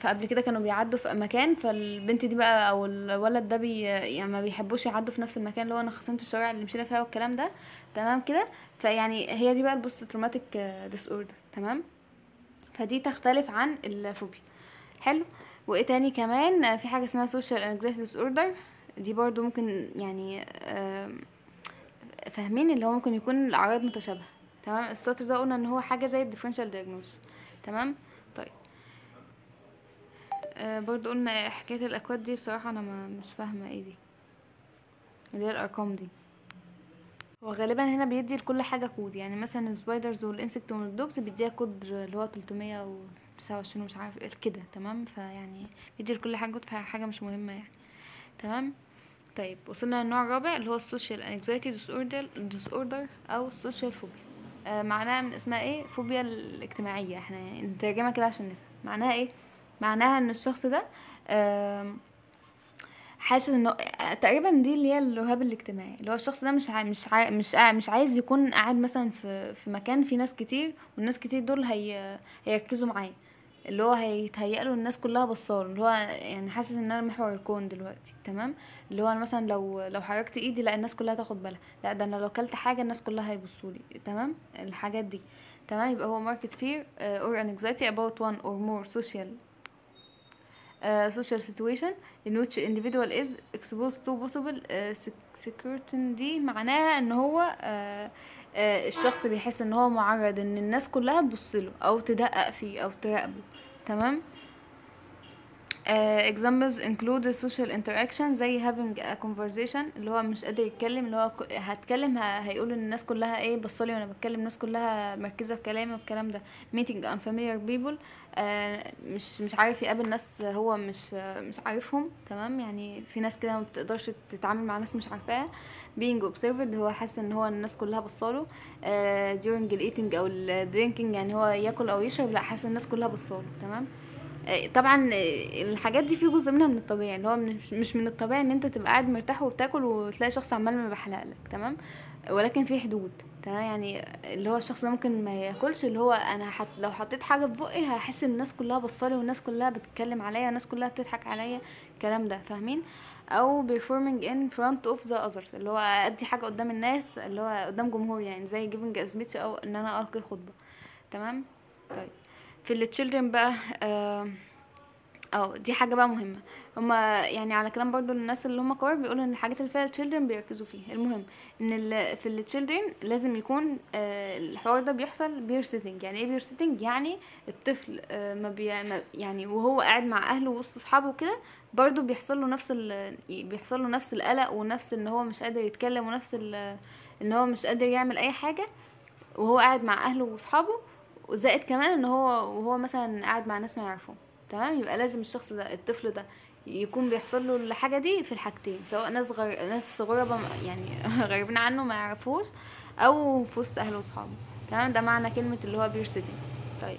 فقبل كده كانوا بيعدوا في مكان فالبنت دي بقى او الولد ده بي يعني ما بيحبوش يعدوا في نفس المكان اللي هو انا خصمت الشوارع اللي مشينا فيها والكلام ده تمام كده فيعني هي دي بقى البوست تروماتيك ديس اوردر تمام فدي تختلف عن الفوبيا حلو وايه تاني كمان في حاجه اسمها سوشيال انكزايتي ديس اوردر دي برضو ممكن يعني فاهمين اللي هو ممكن يكون الاعراض متشابهه تمام السطر ده قلنا ان هو حاجه زي الديفرنشال دياجنوز تمام طيب آه، برضو قلنا حكايه الاكواد دي بصراحه انا ما مش فاهمه ايه دي اللي هي الارقام دي هو غالبا هنا بيدي لكل حاجه كود يعني مثلا السبايدرز والانسكت والدوجز بيديها كود اللي هو 329 مش ومش عارف إيه، كده تمام فيعني بيدي لكل حاجه كود فحاجه مش مهمه يعني تمام طيب وصلنا للنوع الرابع اللي هو السوشيال انكزايتي ديس اوردر او السوشيال فوبيا آه معناها من اسمها ايه فوبيا الاجتماعيه احنا نترجمها كده عشان نفهم معناها ايه معناها ان الشخص ده حاسس انه تقريبا دي اللي هي الرهاب الاجتماعي اللي هو الشخص ده مش مش مش مش عايز يكون قاعد مثلا في في مكان فيه ناس كتير والناس كتير دول هي... هيركزوا معاه اللي هو هيتهيأله الناس كلها بصاله اللي هو يعني حاسس ان انا محور الكون دلوقتي تمام اللي هو انا مثلا لو لو حركت ايدي لا الناس كلها تاخد بالها لا ده انا لو كلت حاجه الناس كلها هيبصولي تمام الحاجات دي تمام يبقى هو ماركت فير اور انكزايتي اباوت وان اور مور سوشيال سوشيال سيتويشن ان ويتش انديفيدوال از اكسبوز تو exposed to آه، دي معناها ان هو uh, آه، الشخص بيحس ان هو معرض ان الناس كلها تبصله او تدقق فيه او تراقبه تمام uh, examples include social interaction زي having a conversation اللي هو مش قادر يتكلم اللي هو هتكلم هيقول ان الناس كلها ايه بصلي وانا بتكلم الناس كلها مركزه في كلامي والكلام ده meeting unfamiliar people آه، مش مش عارف يقابل ناس هو مش مش عارفهم تمام يعني في ناس كده ما بتقدرش تتعامل مع ناس مش عارفاها بينج اوبزرفد هو حاسس ان هو الناس كلها بصاله آه، during الايتنج او الدرينكينج يعني هو ياكل او يشرب لا حاسس الناس كلها بصاله تمام آه، طبعا الحاجات دي في جزء منها من الطبيعي اللي يعني هو مش من الطبيعي ان انت تبقى قاعد مرتاح وبتاكل وتلاقي شخص عمال ما بحلقلك تمام ولكن في حدود تمام يعني اللي هو الشخص ده ممكن ما ياكلش اللي هو انا حت لو حطيت حاجه في بقي هحس ان الناس كلها بصالي والناس كلها بتتكلم عليا والناس كلها بتضحك عليا الكلام ده فاهمين او performing in front of the others اللي هو ادي حاجه قدام الناس اللي هو قدام جمهور يعني زي giving a speech او ان انا القي خطبه تمام طيب في التشيلدرن بقى آه او دي حاجه بقى مهمه هما يعني على كلام برضو الناس اللي هما كبار بيقولوا ان الحاجات اللي فيها التشيلدرن بيركزوا فيها المهم ان ال في التشيلدرن لازم يكون آه الحوار ده بيحصل بير سيتنج يعني ايه بير سيتنج يعني الطفل آه ما, بي يعني وهو قاعد مع اهله وسط اصحابه وكده برضو بيحصل له نفس ال بيحصل له نفس القلق ونفس ان هو مش قادر يتكلم ونفس ان هو مش قادر يعمل اي حاجه وهو قاعد مع اهله واصحابه وزائد كمان ان هو وهو مثلا قاعد مع ناس ما يعرفوه تمام يبقى لازم الشخص ده الطفل ده يكون بيحصل له الحاجه دي في الحاجتين سواء ناس غر... ناس غربه يعني غريبين عنه ما يعرفوش او في وسط اهله واصحابه تمام ده معنى كلمه اللي هو بيرسيتنج طيب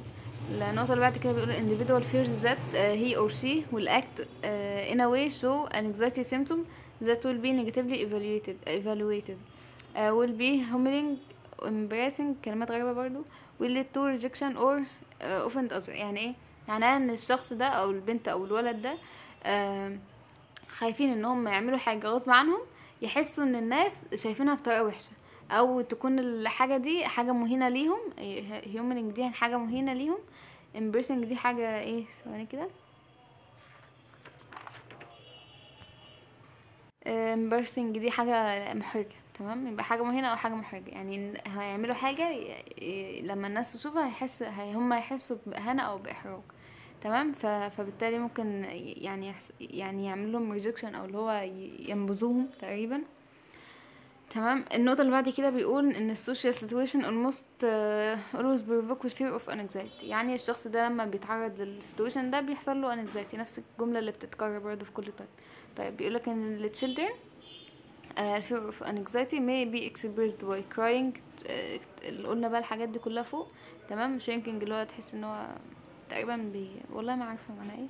النقطة اللي بعد كده بيقول individual fears that uh, he or she will act uh, in a way show an anxiety symptom that will be negatively evaluated evaluated uh, will be humbling embarrassing كلمات غريبة برضو will lead to rejection or uh, offend other يعني ايه معناه ان الشخص ده او البنت او الولد ده خايفين ان هم يعملوا حاجه غصب عنهم يحسوا ان الناس شايفينها بطريقه وحشه او تكون الحاجه دي حاجه مهينه ليهم هيومنج دي حاجه مهينه ليهم امبرسنج دي حاجه ايه ثواني كده امبرسنج دي حاجه محرجه تمام يبقى حاجه مهينه او حاجه محرجه يعني هيعملوا حاجه لما الناس تشوفها هيحس هم هيحسوا باهانه او باحراج تمام فبالتالي ممكن يعني يعني يعمل لهم ريجكشن او اللي هو ينبذوهم تقريبا تمام النقطة اللي بعد كده بيقول ان السوشيال سيتويشن almost آه، always provoke with fear of anxiety يعني الشخص ده لما بيتعرض للسيتويشن ده بيحصل له anxiety نفس الجملة اللي بتتكرر برضه في كل طيب طيب بيقولك ان ال children uh, fear of anxiety may be expressed by crying uh, اللي قلنا بقى الحاجات دي كلها فوق تمام shrinking اللي هو تحس ان هو تقريبا بي والله ما عارفه معناها ايه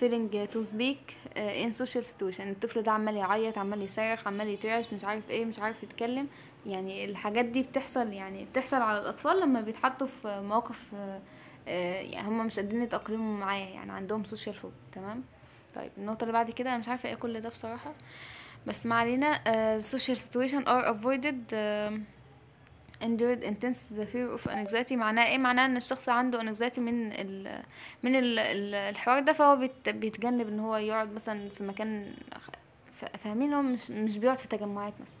feeling to speak uh, in social situation الطفل ده عمال يعيط عمال يصرخ عمال يترعش مش عارف ايه مش عارف يتكلم يعني الحاجات دي بتحصل يعني بتحصل على الاطفال لما بيتحطوا في مواقف uh, uh, يعني هم مش قادرين يتاقلموا معايا يعني عندهم سوشيال فوب تمام طيب النقطه اللي بعد كده انا مش عارفه ايه كل ده بصراحه بس ما علينا social situation are avoided endured intense the fear of anxiety معناه ايه معناه ان الشخص عنده anxiety من ال من ال الحوار ده فهو بيتجنب ان هو يقعد مثلا في مكان فاهمين هو مش مش بيقعد في تجمعات مثلا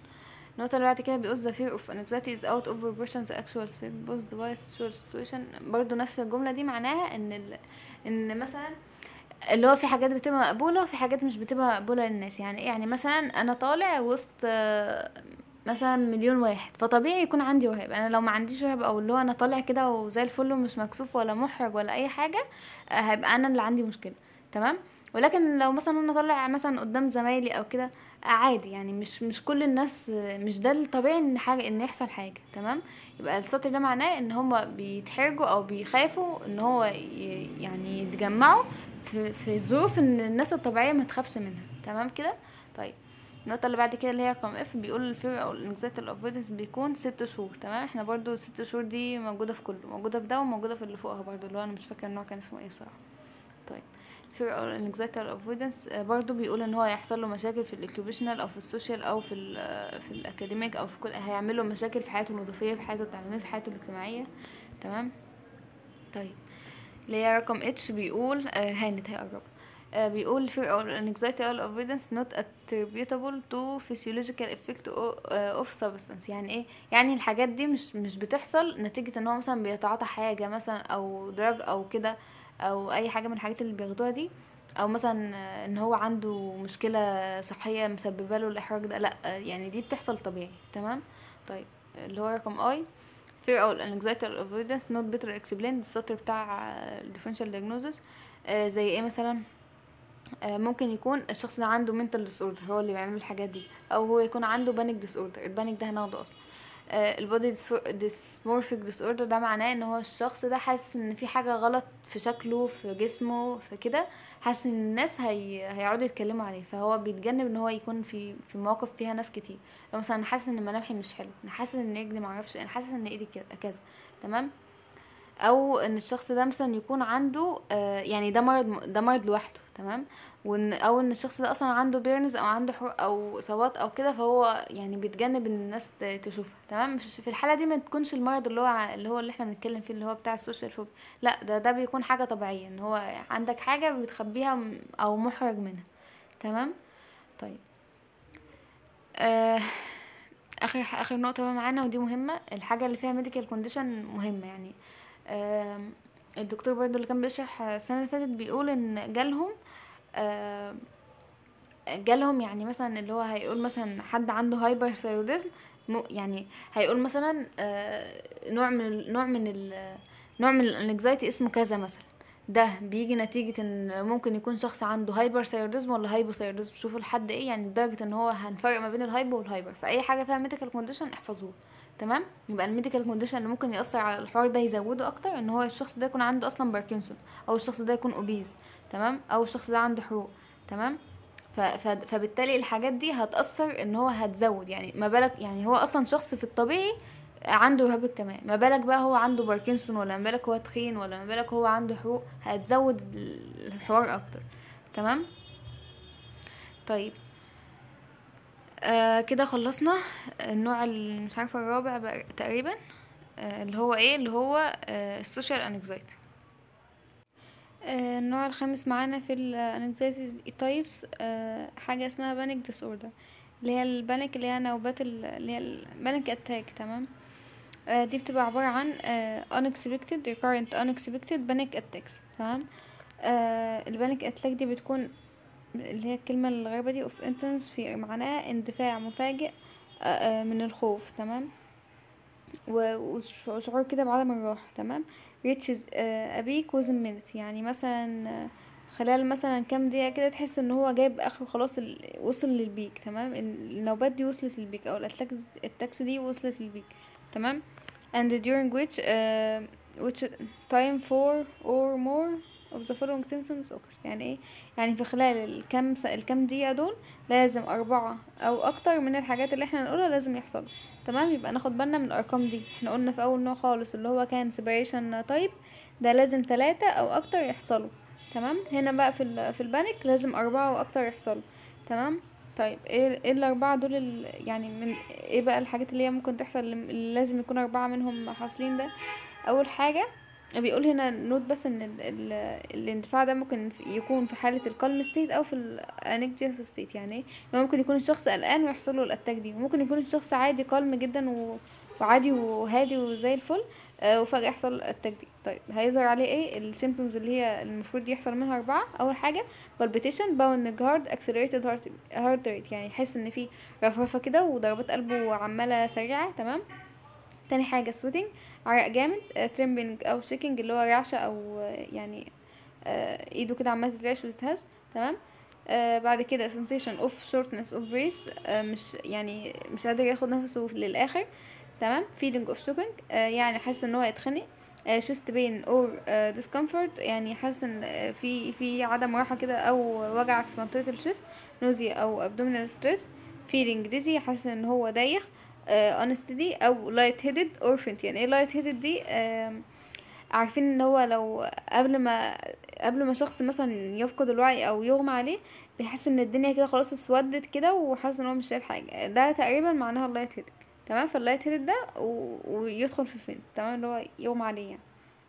النقطة اللي بعد كده بيقول the fear of anxiety is out of proportion the actual supposed by situation برضه نفس الجملة دي معناها ان ال ان مثلا اللي هو في حاجات بتبقى مقبولة وفي حاجات مش بتبقى مقبولة للناس يعني إيه؟ يعني مثلا انا طالع وسط مثلا مليون واحد فطبيعي يكون عندي وهاب انا لو ما عنديش وهاب او اللي هو انا طالع كده وزي الفل ومش مكسوف ولا محرج ولا اي حاجه آه، هيبقى انا اللي عندي مشكله تمام ولكن لو مثلا انا طالع مثلا قدام زمايلي او كده آه، عادي يعني مش مش كل الناس آه، مش ده الطبيعي ان حاجه ان يحصل حاجه تمام يبقى السطر ده معناه ان هما بيتحرجوا او بيخافوا ان هو يعني يتجمعوا في, في ان الناس الطبيعيه ما تخافش منها تمام كده طيب النقطه اللي بعد كده اللي هي رقم اف بيقول الفير او الانجزات الافيدنس بيكون ست شهور تمام احنا برضو الست شهور دي موجوده في كله موجوده في ده وموجوده في اللي فوقها برضو اللي هو انا مش فاكره النوع كان اسمه ايه بصراحه طيب الفير او الانكزايتي افويدنس آه، برضو بيقول ان هو هيحصل له مشاكل في الاكيوبيشنال او في السوشيال او في ال في الاكاديميك آه، او في كل هيعمل له مشاكل في حياته الوظيفيه في حياته التعليميه في حياته الاجتماعيه تمام طيب اللي هي رقم اتش بيقول آه، هانت هي آه، بيقول fear or anxiety or avoidance not attributable to physiological effect آه، of substance يعني ايه يعني الحاجات دي مش مش بتحصل نتيجة ان هو مثلا بيتعاطى حاجة مثلا او دراج او كده او اي حاجة من الحاجات اللي بياخدوها دي او مثلا آه، ان هو عنده مشكلة صحية مسببة له الاحراج ده لا يعني دي بتحصل طبيعي تمام طيب اللي هو رقم اي fear or anxiety or avoidance not better explained السطر بتاع differential diagnosis زي ايه مثلا آه، ممكن يكون الشخص ده عنده منتال disorder هو اللي بيعمل الحاجات دي او هو يكون عنده بانيك disorder البانيك ده هناخده اصلا البودي ديسمورفيك اوردر ده معناه ان هو الشخص ده حاسس ان في حاجه غلط في شكله في جسمه في كده حاسس ان الناس هي... هيقعدوا يتكلموا عليه فهو بيتجنب ان هو يكون في في مواقف فيها ناس كتير لو مثلا انا حاسس ان ملامحي مش حلو انا حاسس ان رجلي ما اعرفش انا حاسس ان ايدي كذا تمام او ان الشخص ده مثلا يكون عنده آه، يعني ده مرض ده مرض لوحده تمام وان او ان الشخص ده اصلا عنده بيرنز او عنده حرق او اصابات او كده فهو يعني بيتجنب ان الناس تشوفها تمام في الحاله دي ما تكونش المرض اللي هو اللي هو اللي احنا بنتكلم فيه اللي هو بتاع السوشيال فوبيا لا ده ده بيكون حاجه طبيعيه ان هو عندك حاجه بتخبيها او محرج منها تمام طيب آه، اخر اخر نقطه بقى معانا ودي مهمه الحاجه اللي فيها ميديكال كونديشن مهمه يعني آه الدكتور برضو اللي كان بيشرح السنة اللي فاتت بيقول ان جالهم جالهم يعني مثلا اللي هو هيقول مثلا حد عنده هايبر ثيروديزم يعني هيقول مثلا آه، نوع من ال نوع من ال نوع من الانكزايتي اسمه كذا مثلا ده بيجي نتيجة ان ممكن يكون شخص عنده هايبر ثيروديزم ولا هايبو ثيروديزم شوفوا لحد ايه يعني لدرجة ان هو هنفرق ما بين الهايبو والهايبر فاي حاجة فيها ميديكال كونديشن احفظوه تمام يبقى الميديكال كونديشن اللي ممكن ياثر على الحوار ده يزوده اكتر ان هو الشخص ده يكون عنده اصلا باركنسون او الشخص ده يكون اوبيز تمام او الشخص ده عنده حروق تمام فبالتالي الحاجات دي هتاثر ان هو هتزود يعني ما بالك يعني هو اصلا شخص في الطبيعي عنده رهاب التمام ما بالك بقى هو عنده باركنسون ولا ما بالك هو تخين ولا ما بالك هو عنده حروق هتزود الحوار اكتر تمام طيب آه كده خلصنا النوع مش عارفه الرابع بقى تقريبا آه اللي هو ايه اللي هو آه السوشيال انكزايتي آه، النوع الخامس معانا في الانكزايتي تايبس آه حاجه اسمها بانيك ديس اوردر اللي هي البانيك اللي هي نوبات اللي هي البانيك اتاك تمام آه دي بتبقى عباره عن آه، unexpected recurrent unexpected panic attacks تمام آه، البانيك اتاك دي بتكون اللي هي الكلمة الغريبة دي of intense في معناها اندفاع مفاجئ آه، آه، من الخوف تمام وشعور كده بعدم الراحة تمام reaches آه، أبيك within minutes يعني مثلا خلال مثلا كام دقيقة كده تحس ان هو جايب اخر خلاص وصل للبيك تمام النوبات دي وصلت للبيك او التاكس دي وصلت للبيك تمام and during which uh, which time for or more of the following symptoms occurs يعني ايه يعني في خلال الكم س... الكم دقيقه دول لازم اربعه او اكتر من الحاجات اللي احنا نقولها لازم يحصلوا تمام يبقى ناخد بالنا من الارقام دي احنا قلنا في اول نوع خالص اللي هو كان separation type ده لازم ثلاثة او اكتر يحصلوا تمام هنا بقى في ال... في البانيك لازم اربعه واكتر يحصلوا تمام طيب ايه ايه الاربعه دول ال... يعني من ايه بقى الحاجات اللي هي ممكن تحصل اللي لازم يكون اربعه منهم حاصلين ده اول حاجه بيقول هنا نوت بس ان ال ال الاندفاع ده ممكن يكون في حالة الكالم ستيت او في الانكتيوس ستيت يعني إيه؟ هو ممكن يكون الشخص قلقان ويحصل له الاتاك دي وممكن يكون الشخص عادي كالم جدا وعادي وهادي وزي الفل آه، وفجأة يحصل الاتاك دي طيب هيظهر عليه ايه السيمبتومز اللي هي المفروض يحصل منها اربعة اول حاجة بالبيتيشن باوندنج هارد اكسلريتد هارت ريت يعني يحس ان في رفرفة كده وضربات قلبه عمالة سريعة تمام تاني حاجة آه عرق جامد آه، ترمبنج او شيكنج اللي هو رعشه او آه، يعني آه، ايده كده عماله تترعش وتتهز تمام بعد كده sensation of shortness of breath مش يعني مش قادر ياخد نفسه للاخر تمام feeling of choking يعني حاسس ان هو يتخنق chest pain or discomfort يعني حاسس ان في في عدم راحه كده او وجع في منطقه الشست nausea او abdominal stress feeling dizzy حاسس ان هو دايخ اونست آه، دي او لايت هيدد اورفنت يعني ايه لايت هيدد دي عارفين ان هو لو قبل ما قبل ما شخص مثلا يفقد الوعي او يغمى عليه بيحس ان الدنيا كده خلاص اسودت كده وحاسس ان هو مش شايف حاجه ده تقريبا معناها اللايت هيدد تمام فاللايت هيدد ده و... ويدخل في فين تمام اللي هو يغمى عليه يعني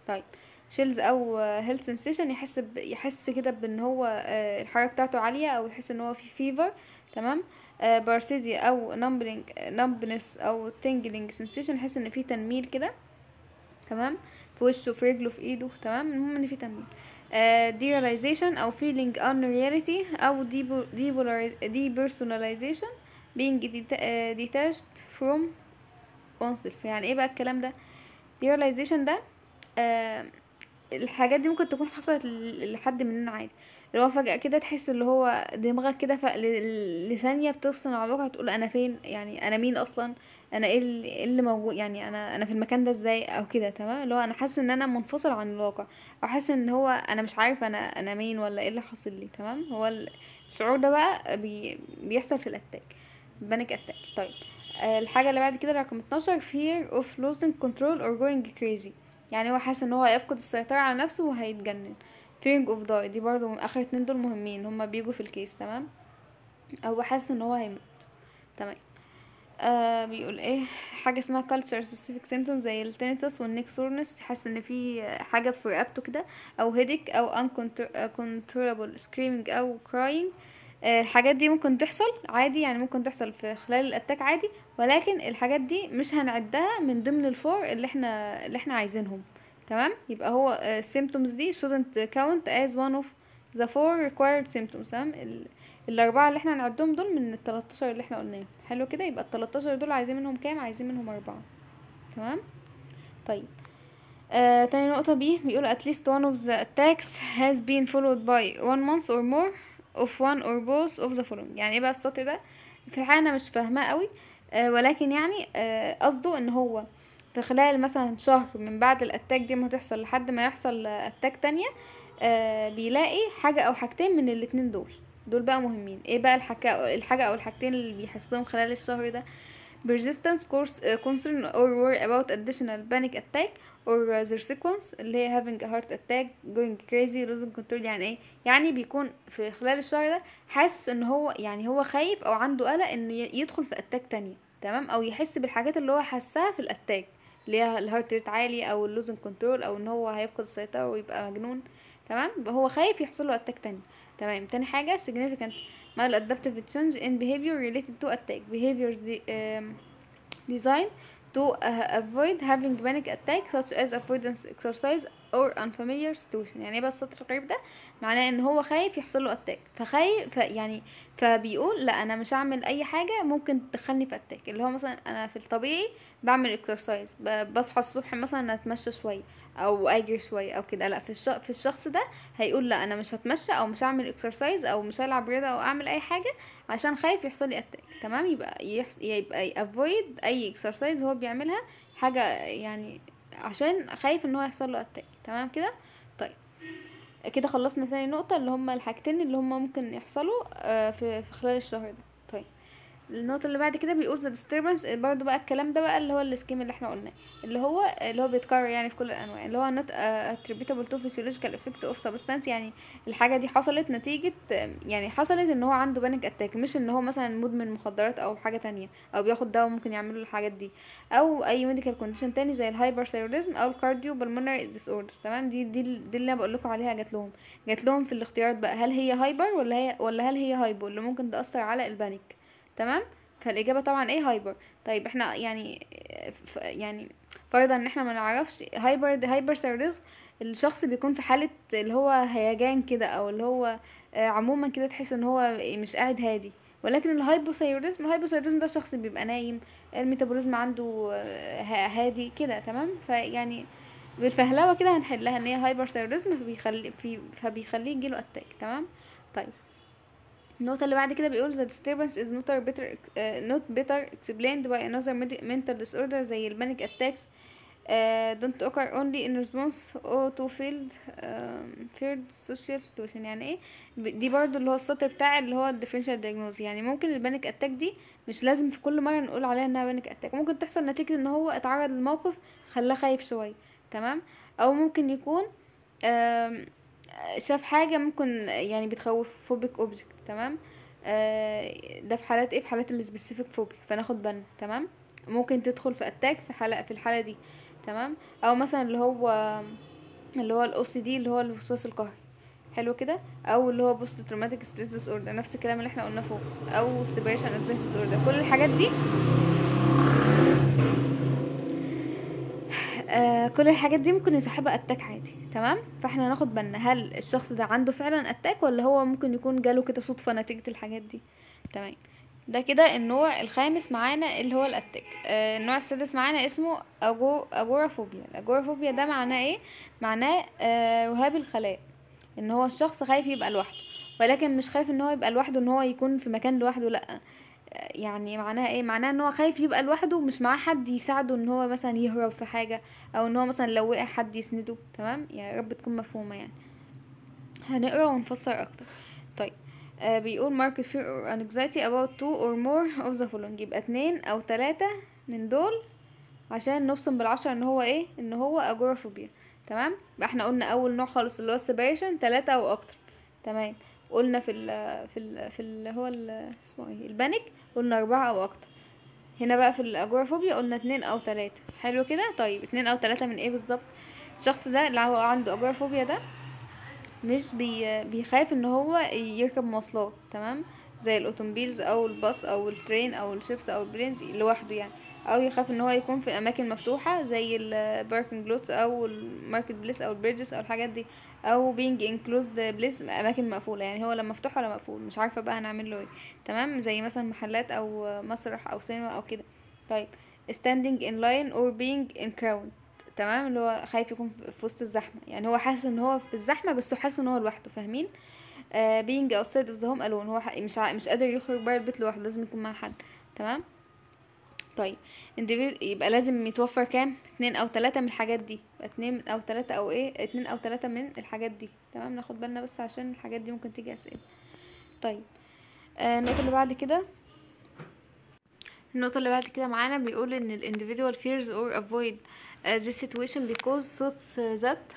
طيب شيلز او هيل سنسيشن يحس ب... يحس كده بان هو آه، الحراره بتاعته عاليه او يحس ان هو في فيفر تمام آه بارسيزيا آه، او نمبلنج نمبنس او تنجلنج سنسيشن حس ان في تنميل كده تمام في وشه في رجله في ايده تمام المهم ان في تنميل ديراليزيشن آه، او feeling unreality او depersonalization بينج ديتاشد فروم oneself يعني ايه بقى الكلام ده ديراليزيشن ده آه، الحاجات دي ممكن تكون حصلت لحد مننا عادي اللي هو فجأة كده تحس اللي هو دماغك كده ف... لثانية بتفصل عن الواقع تقول أنا فين يعني أنا مين أصلا أنا إيه, إيه اللي, موجود يعني أنا أنا في المكان ده إزاي أو كده تمام اللي هو أنا حاسة إن أنا منفصل عن الواقع أو حاسة إن هو أنا مش عارفة أنا أنا مين ولا إيه اللي حاصل لي تمام هو الشعور ده بقى بي... بيحصل في الأتاك بانيك أتاك طيب آه، الحاجة اللي بعد كده رقم 12 fear of losing control or going crazy يعني هو حاسس ان هو هيفقد السيطرة على نفسه وهيتجنن fearing of die دي برضو من اخر اتنين دول مهمين هما بيجوا في الكيس تمام هو حاسس ان هو هيموت تمام آه بيقول ايه حاجه اسمها culture specific symptoms زي التينيتوس والنيك سورنس حاسس ان في حاجه في رقبته كده او هيديك او uncontrollable آه، screaming او crying آه، الحاجات دي ممكن تحصل عادي يعني ممكن تحصل في خلال الاتاك عادي ولكن الحاجات دي مش هنعدها من ضمن الفور اللي احنا اللي احنا عايزينهم تمام يبقى هو آه، symptoms دي shouldn't count as one of the four required symptoms تمام الاربعه اللي احنا هنعدهم دول من التلتاشر اللي احنا قلناهم حلو كده يبقى التلتاشر دول عايزين منهم كام عايزين منهم اربعه تمام طيب آه تاني نقطة بي بيقول at least one of the attacks has been followed by one month or more of one or both of the following يعني ايه بقى السطر ده في الحقيقة انا مش فاهماه قوي آه ولكن يعني آه، قصده آه ان هو في خلال مثلا شهر من بعد الاتاك دي ما هتحصل لحد ما يحصل اتاك تانية آه بيلاقي حاجة او حاجتين من الاتنين دول دول بقى مهمين ايه بقى الحاجة, الحاجة او الحاجتين اللي بيحسهم خلال الشهر ده persistence course, uh, concern or worry about additional panic attack or their sequence اللي هي having a heart attack going crazy losing control يعني ايه يعني بيكون في خلال الشهر ده حاسس ان هو يعني هو خايف او عنده قلق انه يدخل في اتاك تانية تمام او يحس بالحاجات اللي هو حاسها في الاتاك ليها الهارت ريت عالي او اللوزن كنترول او ان هو هيفقد السيطره ويبقى مجنون تمام هو خايف يحصل له اتاك تاني تمام تاني حاجه significant mal adaptive change in behavior related to attack behaviors de um, designed to uh, avoid having panic attack such as avoidance exercise or unfamiliar situation يعني ايه بقى السطر الغريب ده معناه ان هو خايف يحصل له اتاك فخايف يعني فبيقول لا انا مش هعمل اي حاجه ممكن تدخلني في اتاك اللي هو مثلا انا في الطبيعي بعمل اكسرسايز بصحى الصبح مثلا اتمشى شويه او اجري شويه او كده لا في الش... في الشخص ده هيقول لا انا مش هتمشى او مش هعمل اكسرسايز او مش هلعب رياضه او اعمل اي حاجه عشان خايف يحصل لي اتاك تمام يبقى يحس... يبقى يافويد اي اكسرسايز هو بيعملها حاجه يعني عشان خايف ان هو يحصل له اتاك تمام كده طيب كده خلصنا تاني نقطة اللي هما الحاجتين اللي هما ممكن يحصلوا آه، في خلال الشهر ده النقطه اللي بعد كده بيقول ذا ديستربنس برضو بقى الكلام ده بقى اللي هو السكيم اللي احنا قلناه اللي هو اللي هو بيتكرر يعني في كل الانواع اللي هو not attributable to physiological effect of substance يعني الحاجه دي حصلت نتيجه يعني حصلت ان هو عنده بانيك اتاك مش ان هو مثلا مدمن مخدرات او حاجه تانية او بياخد دواء ممكن يعمل له الحاجات دي او اي ميديكال كونديشن تاني زي الهايبرثايروديزم او الكارديو بالمونري ديس اوردر تمام دي دي دي اللي انا بقول لكم عليها جات لهم جات لهم في الاختيارات بقى هل هي هايبر ولا هي ولا هل هي هايبو اللي ممكن تاثر على البانيك تمام فالاجابه طبعا ايه هايبر طيب احنا يعني ف يعني فرضا ان احنا ما نعرفش هايبر هايبر سيروديزم الشخص بيكون في حاله اللي هو هيجان كده او اللي هو آه، عموما كده تحس ان هو مش قاعد هادي ولكن الهايبوثايروديزم الهايبوثايروديزم ده الشخص بيبقى نايم الميتابوليزم عنده آه، هادي كده تمام فيعني بالفهلوه كده هنحلها ان هي هايبر ثايروديزم فبيخلي فبيخليه يجيله اتاك تمام طيب النقطة اللي بعد كده بيقول the disturbance is not better uh, not better explained by another mental disorder زي البانيك attacks uh, don't occur only in response or to field uh, um, field social situation يعني ايه دي برضو اللي هو السطر بتاع اللي هو differential diagnosis يعني ممكن البانيك اتاك دي مش لازم في كل مرة نقول عليها انها بانيك اتاك ممكن تحصل نتيجة ان هو اتعرض لموقف خلاه خايف شوية تمام او ممكن يكون uh, شاف حاجة ممكن يعني بتخوف فوبيك اوبجكت تمام آه، ده في حالات ايه في حالات السبيسيفيك فوبيا فناخد بالنا تمام ممكن تدخل في اتاك في حلقة في الحالة دي تمام او مثلا اللي هو اللي هو الاو سي دي اللي هو الوسواس القهري حلو كده او اللي هو بوست تروماتيك ستريس ديس اوردر نفس الكلام اللي احنا قلناه فوق او سيبريشن انزايتي اوردر كل الحاجات دي آه، كل الحاجات دي ممكن يصاحبها اتاك عادي تمام فاحنا هناخد بالنا هل الشخص ده عنده فعلا اتاك ولا هو ممكن يكون جاله كده صدفه نتيجه الحاجات دي تمام ده كده النوع الخامس معانا اللي هو الاتاك آه النوع السادس معانا اسمه أجو اجورافوبيا الاجورافوبيا ده معناه ايه معناه آه وهاب الخلاء ان هو الشخص خايف يبقى لوحده ولكن مش خايف ان هو يبقى لوحده ان هو يكون في مكان لوحده لا يعني معناها ايه معناها ان هو خايف يبقى لوحده ومش معاه حد يساعده ان هو مثلا يهرب في حاجه او ان هو مثلا لو وقع حد يسنده تمام يعني يا يعني رب تكون مفهومه يعني هنقرا ونفسر اكتر طيب آه بيقول ماركت fear انكزايتي anxiety about two or more of the following يبقى اتنين او تلاتة من دول عشان نبصم بالعشرة ان هو ايه ان هو اجورافوبيا تمام يبقى احنا قلنا اول نوع خالص اللي هو السبريشن تلاتة او اكتر تمام قلنا في ال في ال في اللي هو اسمه ايه البانيك قلنا أربعة أو أكتر هنا بقى في الأجورافوبيا قلنا اتنين أو تلاتة حلو كده طيب اتنين أو تلاتة من ايه بالظبط الشخص ده اللي هو عنده أجورافوبيا ده مش بي بيخاف ان هو يركب مواصلات تمام زي الاوتومبيلز او الباص او الترين او الشيبس او البرينز لوحده يعني او يخاف ان هو يكون في اماكن مفتوحه زي الباركنج لوتس او الماركت بليس او البريدجز او الحاجات دي او بينج انكلوزد بليس اماكن مقفوله يعني هو لا مفتوح ولا مقفول مش عارفه بقى هنعمل له ايه تمام زي مثلا محلات او مسرح او سينما او كده طيب standing in line or being in crowd تمام اللي هو خايف يكون في وسط الزحمه يعني هو حاسس ان هو في الزحمه بس هو حاسس ان هو لوحده فاهمين آه being outside of the home alone هو مش مش قادر يخرج بره البيت لوحده لازم يكون مع حد تمام طيب يبقى لازم يتوفر كام اتنين او تلاتة من الحاجات دي اتنين او تلاتة او ايه اتنين او تلاتة من الحاجات دي تمام ناخد بالنا بس عشان الحاجات دي ممكن تيجي اسئلة طيب آه النقطة اللي بعد كده النقطة اللي بعد كده معانا بيقول ان ال individual fears or avoid آه، this situation because thoughts آه، that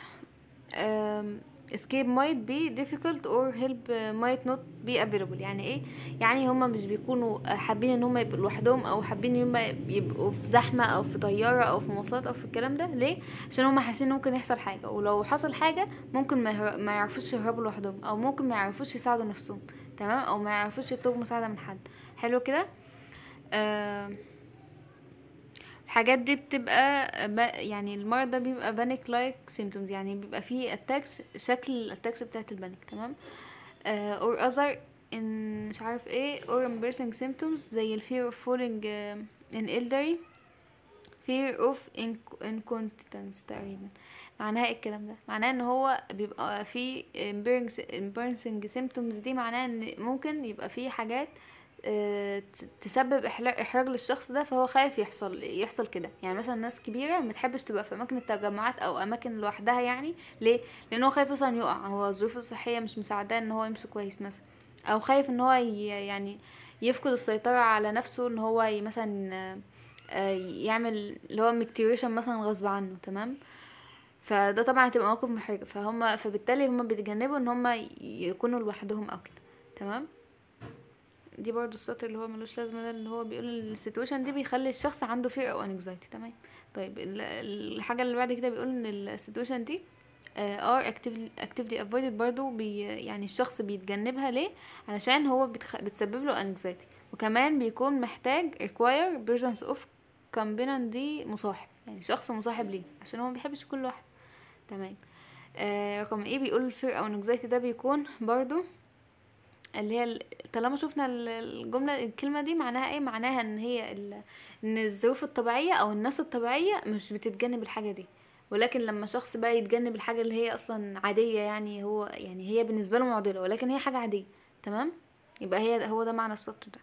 escape might be difficult or help uh, might not be available يعني ايه يعني هما مش بيكونوا حابين ان هما يبقوا لوحدهم او حابين ان هما يبقوا في زحمه او في طياره او في مواصلات او في الكلام ده ليه عشان هما حاسين ان ممكن يحصل حاجه ولو حصل حاجه ممكن ما يعرفوش يهربوا لوحدهم او ممكن ما يعرفوش يساعدوا نفسهم تمام او ما يعرفوش يطلبوا مساعده من حد حلو كده آه الحاجات دي بتبقى يعني المرضى بيبقى بانيك لايك سيمتومز يعني بيبقى فيه اتاكس شكل الاتاكس بتاعت البانيك تمام اور آه، uh, other in مش عارف ايه or embarrassing symptoms زي الفير of falling ان آه، in elderly fear of incontinence تقريبا معناها ايه الكلام ده معناها ان هو بيبقى فيه embarrassing symptoms دي معناها ان ممكن يبقى فيه حاجات آه آه، تسبب احراج للشخص ده فهو خايف يحصل يحصل كده يعني مثلا ناس كبيره ما تحبش تبقى في اماكن التجمعات او اماكن لوحدها يعني ليه لان هو خايف مثلا يقع هو ظروفه الصحيه مش مساعداه ان هو يمشي كويس مثلا او خايف ان هو يعني يفقد السيطره على نفسه ان هو مثلا آه، يعمل اللي هو ميكتيريشن مثلا غصب عنه تمام فده طبعا هتبقى مواقف محرجه فهم فبالتالي هم بيتجنبوا ان هم يكونوا لوحدهم او كده تمام دي برضو السطر اللي هو ملوش لازمه ده اللي هو بيقول السيتويشن دي بيخلي الشخص عنده فير او انكزايتي تمام طيب الحاجه اللي بعد كده بيقول ان السيتويشن دي ار اكتيفلي افويدد برضو بي يعني الشخص بيتجنبها ليه علشان هو بتخ... بتسبب له انكزايتي وكمان بيكون محتاج اكواير بيرسونز اوف كومبيننت دي مصاحب يعني شخص مصاحب ليه عشان هو مبيحبش كل واحد تمام آه رقم ايه بيقول الفير او انكزايتي ده بيكون برضو اللي هي طالما شفنا الجمله الكلمه دي معناها ايه معناها ان هي ان الظروف الطبيعيه او الناس الطبيعيه مش بتتجنب الحاجه دي ولكن لما شخص بقى يتجنب الحاجه اللي هي اصلا عاديه يعني هو يعني هي بالنسبه له معضله ولكن هي حاجه عاديه تمام يبقى هي هو ده معنى السطر ده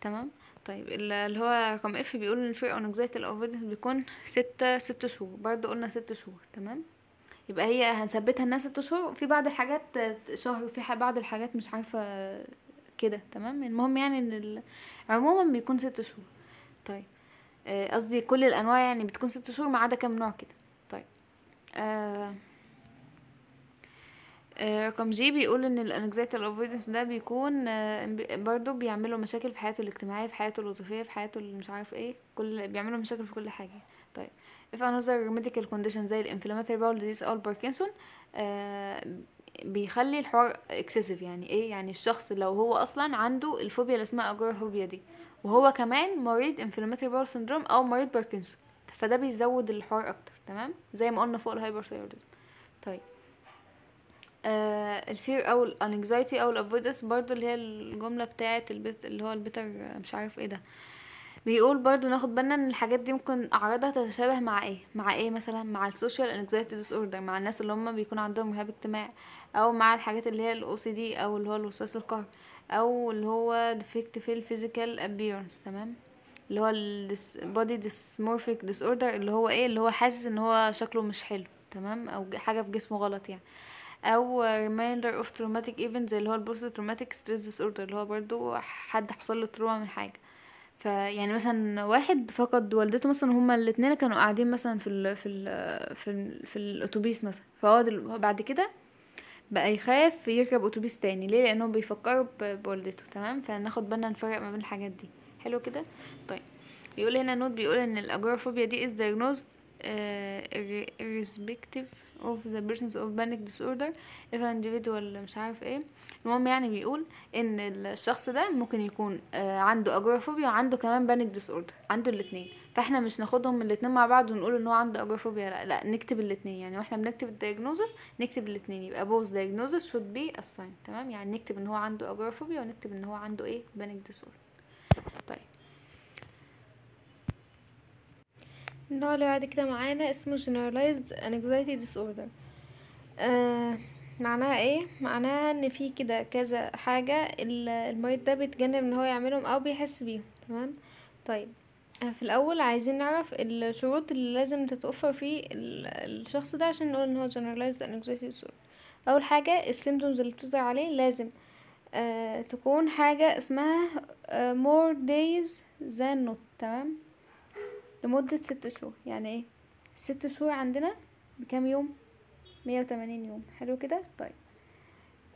تمام طيب اللي هو رقم اف بيقول ان الفرق on بيكون ستة ست شهور برضو قلنا ست شهور تمام يبقى هي هنثبتها الناس ست شهور في بعض الحاجات شهر وفي بعض الحاجات مش عارفه كده تمام المهم يعني ان عموما بيكون ست شهور طيب آه، قصدي كل الانواع يعني بتكون ست شهور ما عدا كام نوع كده طيب آه، آه، رقم جي بيقول ان الانكزايتي الافويدنس ده بيكون برضو بيعملوا مشاكل في حياته الاجتماعيه في حياته الوظيفيه في حياته مش عارف ايه كل بيعملوا مشاكل في كل حاجه if another medical condition زي inflammatory bowel disease او الباركنسون آه، بيخلي الحوار اكسسيف يعني ايه يعني الشخص لو هو اصلا عنده الفوبيا اللي اسمها اجورافوبيا دي وهو كمان مريض انفلاماتوري باور سندروم او مريض باركنسون فده بيزود الحوار اكتر تمام زي ما قلنا فوق الهايبرثايرويدزم طيب آه الفير او الانكزايتي او الافويدس برضو اللي هي الجمله بتاعه البت اللي هو البيتر مش عارف ايه ده آه بيقول برضو ناخد بالنا ان الحاجات دي ممكن اعراضها تتشابه مع ايه مع ايه مثلا مع السوشيال انكزايتي ديس اوردر مع الناس اللي هم بيكون عندهم رهاب اجتماعي او مع الحاجات اللي هي الاو سي دي او اللي هو الوسواس القهري او اللي هو ديفكت في الفيزيكال ابييرنس تمام اللي هو البودي ديسمورفيك ديس اوردر اللي هو ايه اللي هو حاسس ان هو شكله مش حلو تمام او حاجه في جسمه غلط يعني او ريمايندر اوف تروماتيك ايفنت زي اللي هو البوست تروماتيك ستريس ديس اوردر اللي هو برضو حد حصل له تروما من حاجه فيعني مثلا واحد فقد والدته مثلا هما الاثنين كانوا قاعدين مثلا في ال في ال في, في الاتوبيس مثلا فهو بعد كده بقى يخاف يركب اتوبيس تاني ليه لانه بيفكروا بوالدته تمام فناخد بالنا نفرق ما بين الحاجات دي حلو كده طيب بيقول هنا نوت بيقول ان الاجورافوبيا دي is diagnosed uh, of the persons of panic disorder if an individual مش عارف ايه المهم يعني بيقول ان الشخص ده ممكن يكون آه، عنده اجورافوبيا وعنده كمان panic disorder عنده الاتنين فاحنا مش ناخدهم الاتنين مع بعض ونقول ان هو عنده اجورافوبيا لا, لا نكتب الاتنين يعني واحنا بنكتب الدايجنوزس نكتب الاتنين يبقى both diagnosis should be assigned تمام يعني نكتب ان هو عنده اجورافوبيا ونكتب ان هو عنده ايه panic disorder النوع اللي بعد كده معانا اسمه generalized anxiety disorder آه معناها ايه معناها ان في كده كذا حاجه المريض ده بيتجنب ان هو يعملهم او بيحس بيهم تمام طيب آه، في الاول عايزين نعرف الشروط اللي لازم تتوفر في الشخص ده عشان نقول ان هو generalized anxiety disorder اول حاجه السيمبتومز اللي بتظهر عليه لازم آه، تكون حاجه اسمها آه more days than not تمام لمدة ست شهور يعني ايه الست شهور عندنا بكام يوم مية وتمانين يوم حلو كده طيب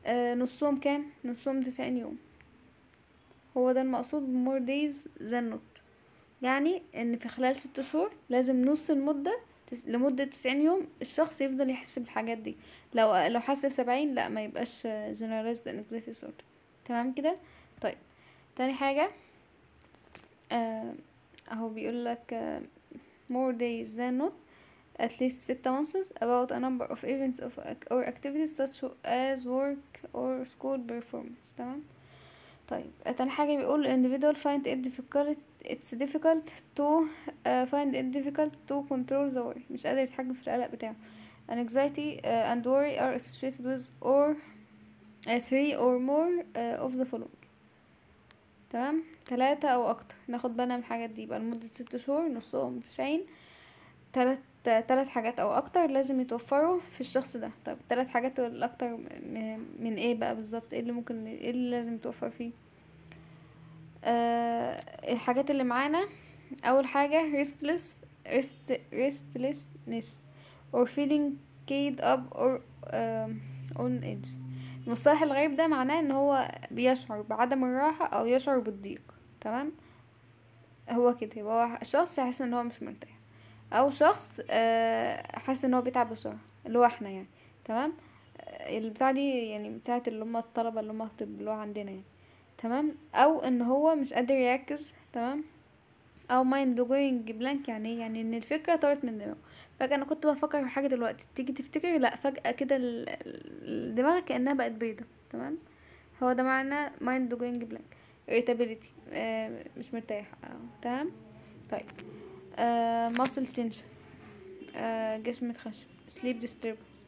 آه نصهم كام نصهم تسعين يوم هو ده المقصود بمور دايز than نوت يعني ان في خلال ست شهور لازم نص المدة لمدة تسعين يوم الشخص يفضل يحس بالحاجات دي لو لو حس بسبعين لا ما يبقاش generalized انكزيتي disorder تمام كده طيب تاني حاجة آه اهو بيقولك uh, more days than not at least six months about a number of events of or activities such as work or school performance تمام طيب تاني حاجة بيقول individual find it difficult it's difficult to uh, find it difficult to control the worry مش قادر يتحكم في القلق بتاعه anxiety uh, and worry are associated with or uh, three or more uh, of the following تمام تلاتة او اكتر ناخد بالنا من الحاجات دي يبقى لمدة ست شهور نصهم تسعين تلات تلات حاجات او اكتر لازم يتوفروا في الشخص ده طب تلات حاجات الاكتر من ايه بقى بالظبط ايه اللي ممكن ايه اللي لازم يتوفر فيه أه الحاجات اللي معانا اول حاجة restless rest, restlessness or feeling keyed up or um, on edge مصطلح الغيب ده معناه ان هو بيشعر بعدم الراحة او يشعر بالضيق تمام هو كده هو شخص يحس ان هو مش مرتاح او شخص آه، حاسس ان هو بيتعب بسرعة اللي هو احنا يعني تمام آه، البتاع دي يعني بتاعة اللي هم الطلبة اللي هم طب اللي هو عندنا يعني تمام او ان هو مش قادر يركز تمام او مايند جوينج بلانك يعني ايه يعني ان الفكره طارت من دماغه فجاه انا كنت بفكر في حاجه دلوقتي تيجي تفتكر لا فجاه كده الدماغ كانها بقت بيضه تمام هو ده معنى مايند جوينج بلانك irritability آه مش مرتاح آه. تمام طيب آه تنشن آه، جسم متخشب sleep disturbance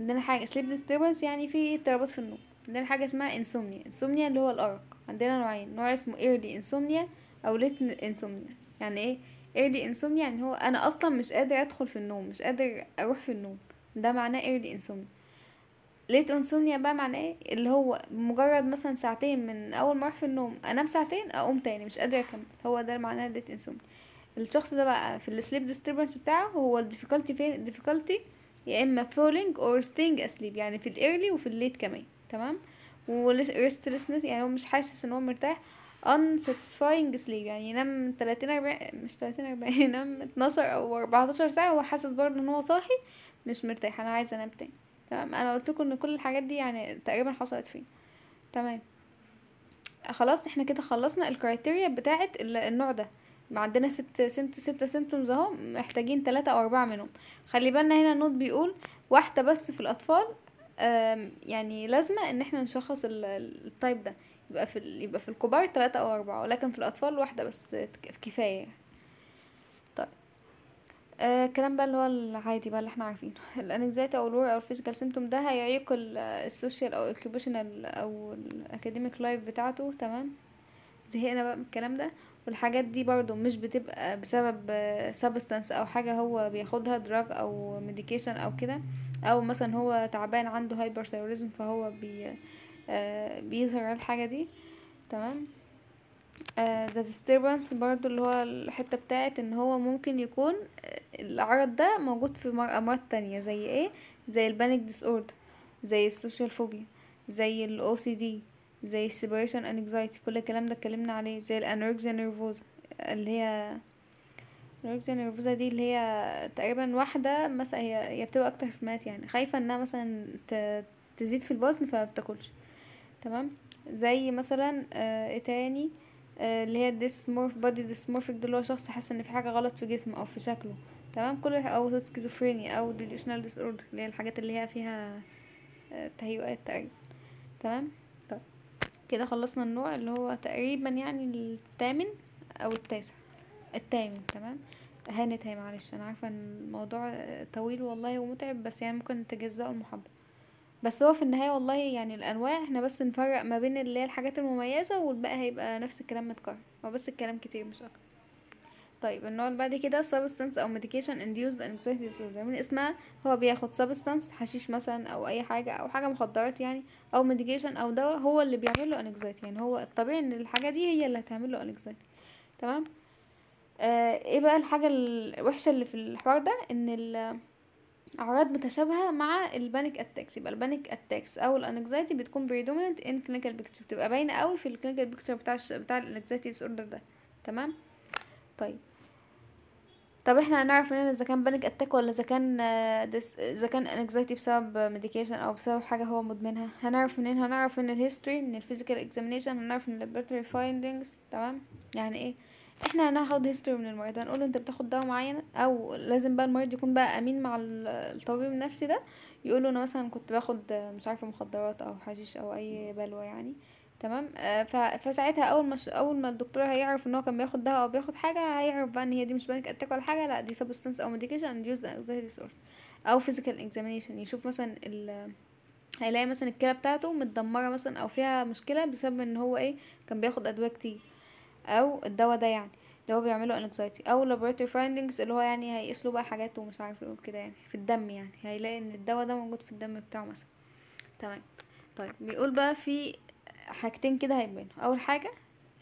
عندنا حاجة sleep disturbance يعني في اضطرابات في النوم عندنا حاجة اسمها insomnia insomnia اللي هو الأرق عندنا نوعين نوع اسمه early insomnia او ليت انسومنيا يعني ايه ايرلي انسومنيا يعني هو انا اصلا مش قادر ادخل في النوم مش قادر اروح في النوم ده معناه ايرلي انسومنيا ليت انسومنيا بقى معناه ايه اللي هو مجرد مثلا ساعتين من اول ما اروح في النوم انام ساعتين اقوم تاني مش قادره اكمل هو ده معناه ليت انسومنيا الشخص ده بقى في السليب ديستربنس بتاعه هو الديفيكولتي فين الديفيكولتي يا اما فولينج اور ستينج اسليب يعني في الايرلي وفي الليت كمان تمام والريستلسنس يعني هو مش حاسس ان هو مرتاح unsatisfying sleep يعني ينام تلاتين أربعين مش تلاتين أربعين ينام اتناشر او أربعتاشر ساعه وهو حاسس برضه ان هو صاحي مش مرتاح انا عايز انام تاني تمام انا قلت لكم ان كل الحاجات دي يعني تقريبا حصلت فيه تمام خلاص احنا كده خلصنا الكرايتيريا بتاعه النوع ده عندنا ست سمت ستة سيمتومز اهو محتاجين تلاتة او اربعة منهم خلي بالنا هنا النوت بيقول واحدة بس في الاطفال يعني لازمة ان احنا نشخص التايب ده يبقى في ال... يبقى في الكبار ثلاثة او اربعة ولكن في الاطفال واحدة بس كفاية طيب آه الكلام بقى اللي هو العادي بقى اللي احنا عارفينه الانكزايتي او الور او الفيزيكال سيمتوم ده هيعيق السوشيال او الاوكيبيشنال او الاكاديميك لايف بتاعته تمام زهقنا بقى من الكلام ده والحاجات دي برضو مش بتبقى بسبب سبستانس او حاجه هو بياخدها دراج او ميديكيشن او كده او مثلا هو تعبان عنده هايبر فهو بي آه، بيظهر الحاجة دي تمام ذا آه، disturbance برضو اللي هو الحتة بتاعه ان هو ممكن يكون العرض ده موجود في امراض تانية زي ايه زي البانيك ديس زي السوشيال فوبيا زي الاو سي دي زي السيبريشن انكزايتي كل الكلام ده اتكلمنا عليه زي الانوركسيا نيرفوزا اللي هي الانوركسيا نيرفوزا دي اللي هي تقريبا واحدة مثلا هي, هي بتبقى اكتر في مات يعني خايفة انها مثلا تزيد في الوزن فما بتاكلش تمام زي مثلا آه، ايه تاني آه، اللي هي الديسمورف بادي ديسمورفيك ده اللي هو شخص حاسس ان في حاجه غلط في جسمه او في شكله تمام كل او سكيزوفرينيا او ديليوشنال ديس اوردر اللي هي الحاجات اللي هي فيها آه، تهيؤات تقريبا تمام طيب. كده خلصنا النوع اللي هو تقريبا يعني الثامن او التاسع الثامن تمام هانت هي معلش انا عارفه ان الموضوع طويل والله ومتعب بس يعني ممكن تجزئوا المحاضره بس هو في النهايه والله يعني الانواع احنا بس نفرق ما بين اللي هي الحاجات المميزه والباقي هيبقى نفس الكلام متكرر هو بس الكلام كتير مش اكتر طيب النوع اللي بعد كده substance او ميديكيشن induced anxiety ديسوردر يعني من اسمها هو بياخد substance حشيش مثلا او اي حاجه او حاجه مخدرات يعني او ميديكيشن او دواء هو اللي بيعمل له anxiety يعني هو الطبيعي ان الحاجه دي هي اللي هتعمل له anxiety تمام آه ايه بقى الحاجه الوحشه اللي في الحوار ده ان اعراض متشابهه مع البانيك اتاكس يبقى البانيك اتاكس او الانكزايتي بتكون بريدومينانت ان كلينيكال بيكتشر بتبقى باينه قوي في الكلينيكال بيكتشر بتاع بتاع الانكزايتي ديس اوردر ده تمام طيب طب احنا هنعرف منين اذا كان بانيك اتاك ولا اذا كان آه، اذا كان انكزايتي بسبب ميديكيشن او بسبب حاجه هو مدمنها هنعرف منين هنعرف من الهيستوري من الفيزيكال اكزامينشن هنعرف من اللابوراتوري فايندينجز تمام يعني ايه احنا هناخد هيستوري من المريض هنقول انت بتاخد دواء معين او لازم بقى المريض يكون بقى امين مع الطبيب النفسي ده يقول له انا مثلا كنت باخد مش عارفه مخدرات او حشيش او اي بلوى يعني تمام آه، فساعتها اول ما اول ما الدكتور هيعرف ان هو كان بياخد دواء او بياخد حاجه هيعرف بقى ان هي دي مش بانك اتاك ولا حاجه لا دي سبستنس او ميديكيشن يوز انكزايتي ديسوردر او فيزيكال اكزامينشن يشوف مثلا ال هيلاقي مثلا الكلى بتاعته متدمره مثلا او فيها مشكله بسبب ان هو ايه كان بياخد ادويه كتير او الدواء ده يعني اللي هو بيعمله انكزايتي او laboratory findings اللي هو يعني هيقيس له بقى حاجات ومش عارف ايه كده يعني في الدم يعني هيلاقي ان الدواء ده موجود في الدم بتاعه مثلا تمام طيب بيقول بقى في حاجتين كده هيبانوا اول حاجه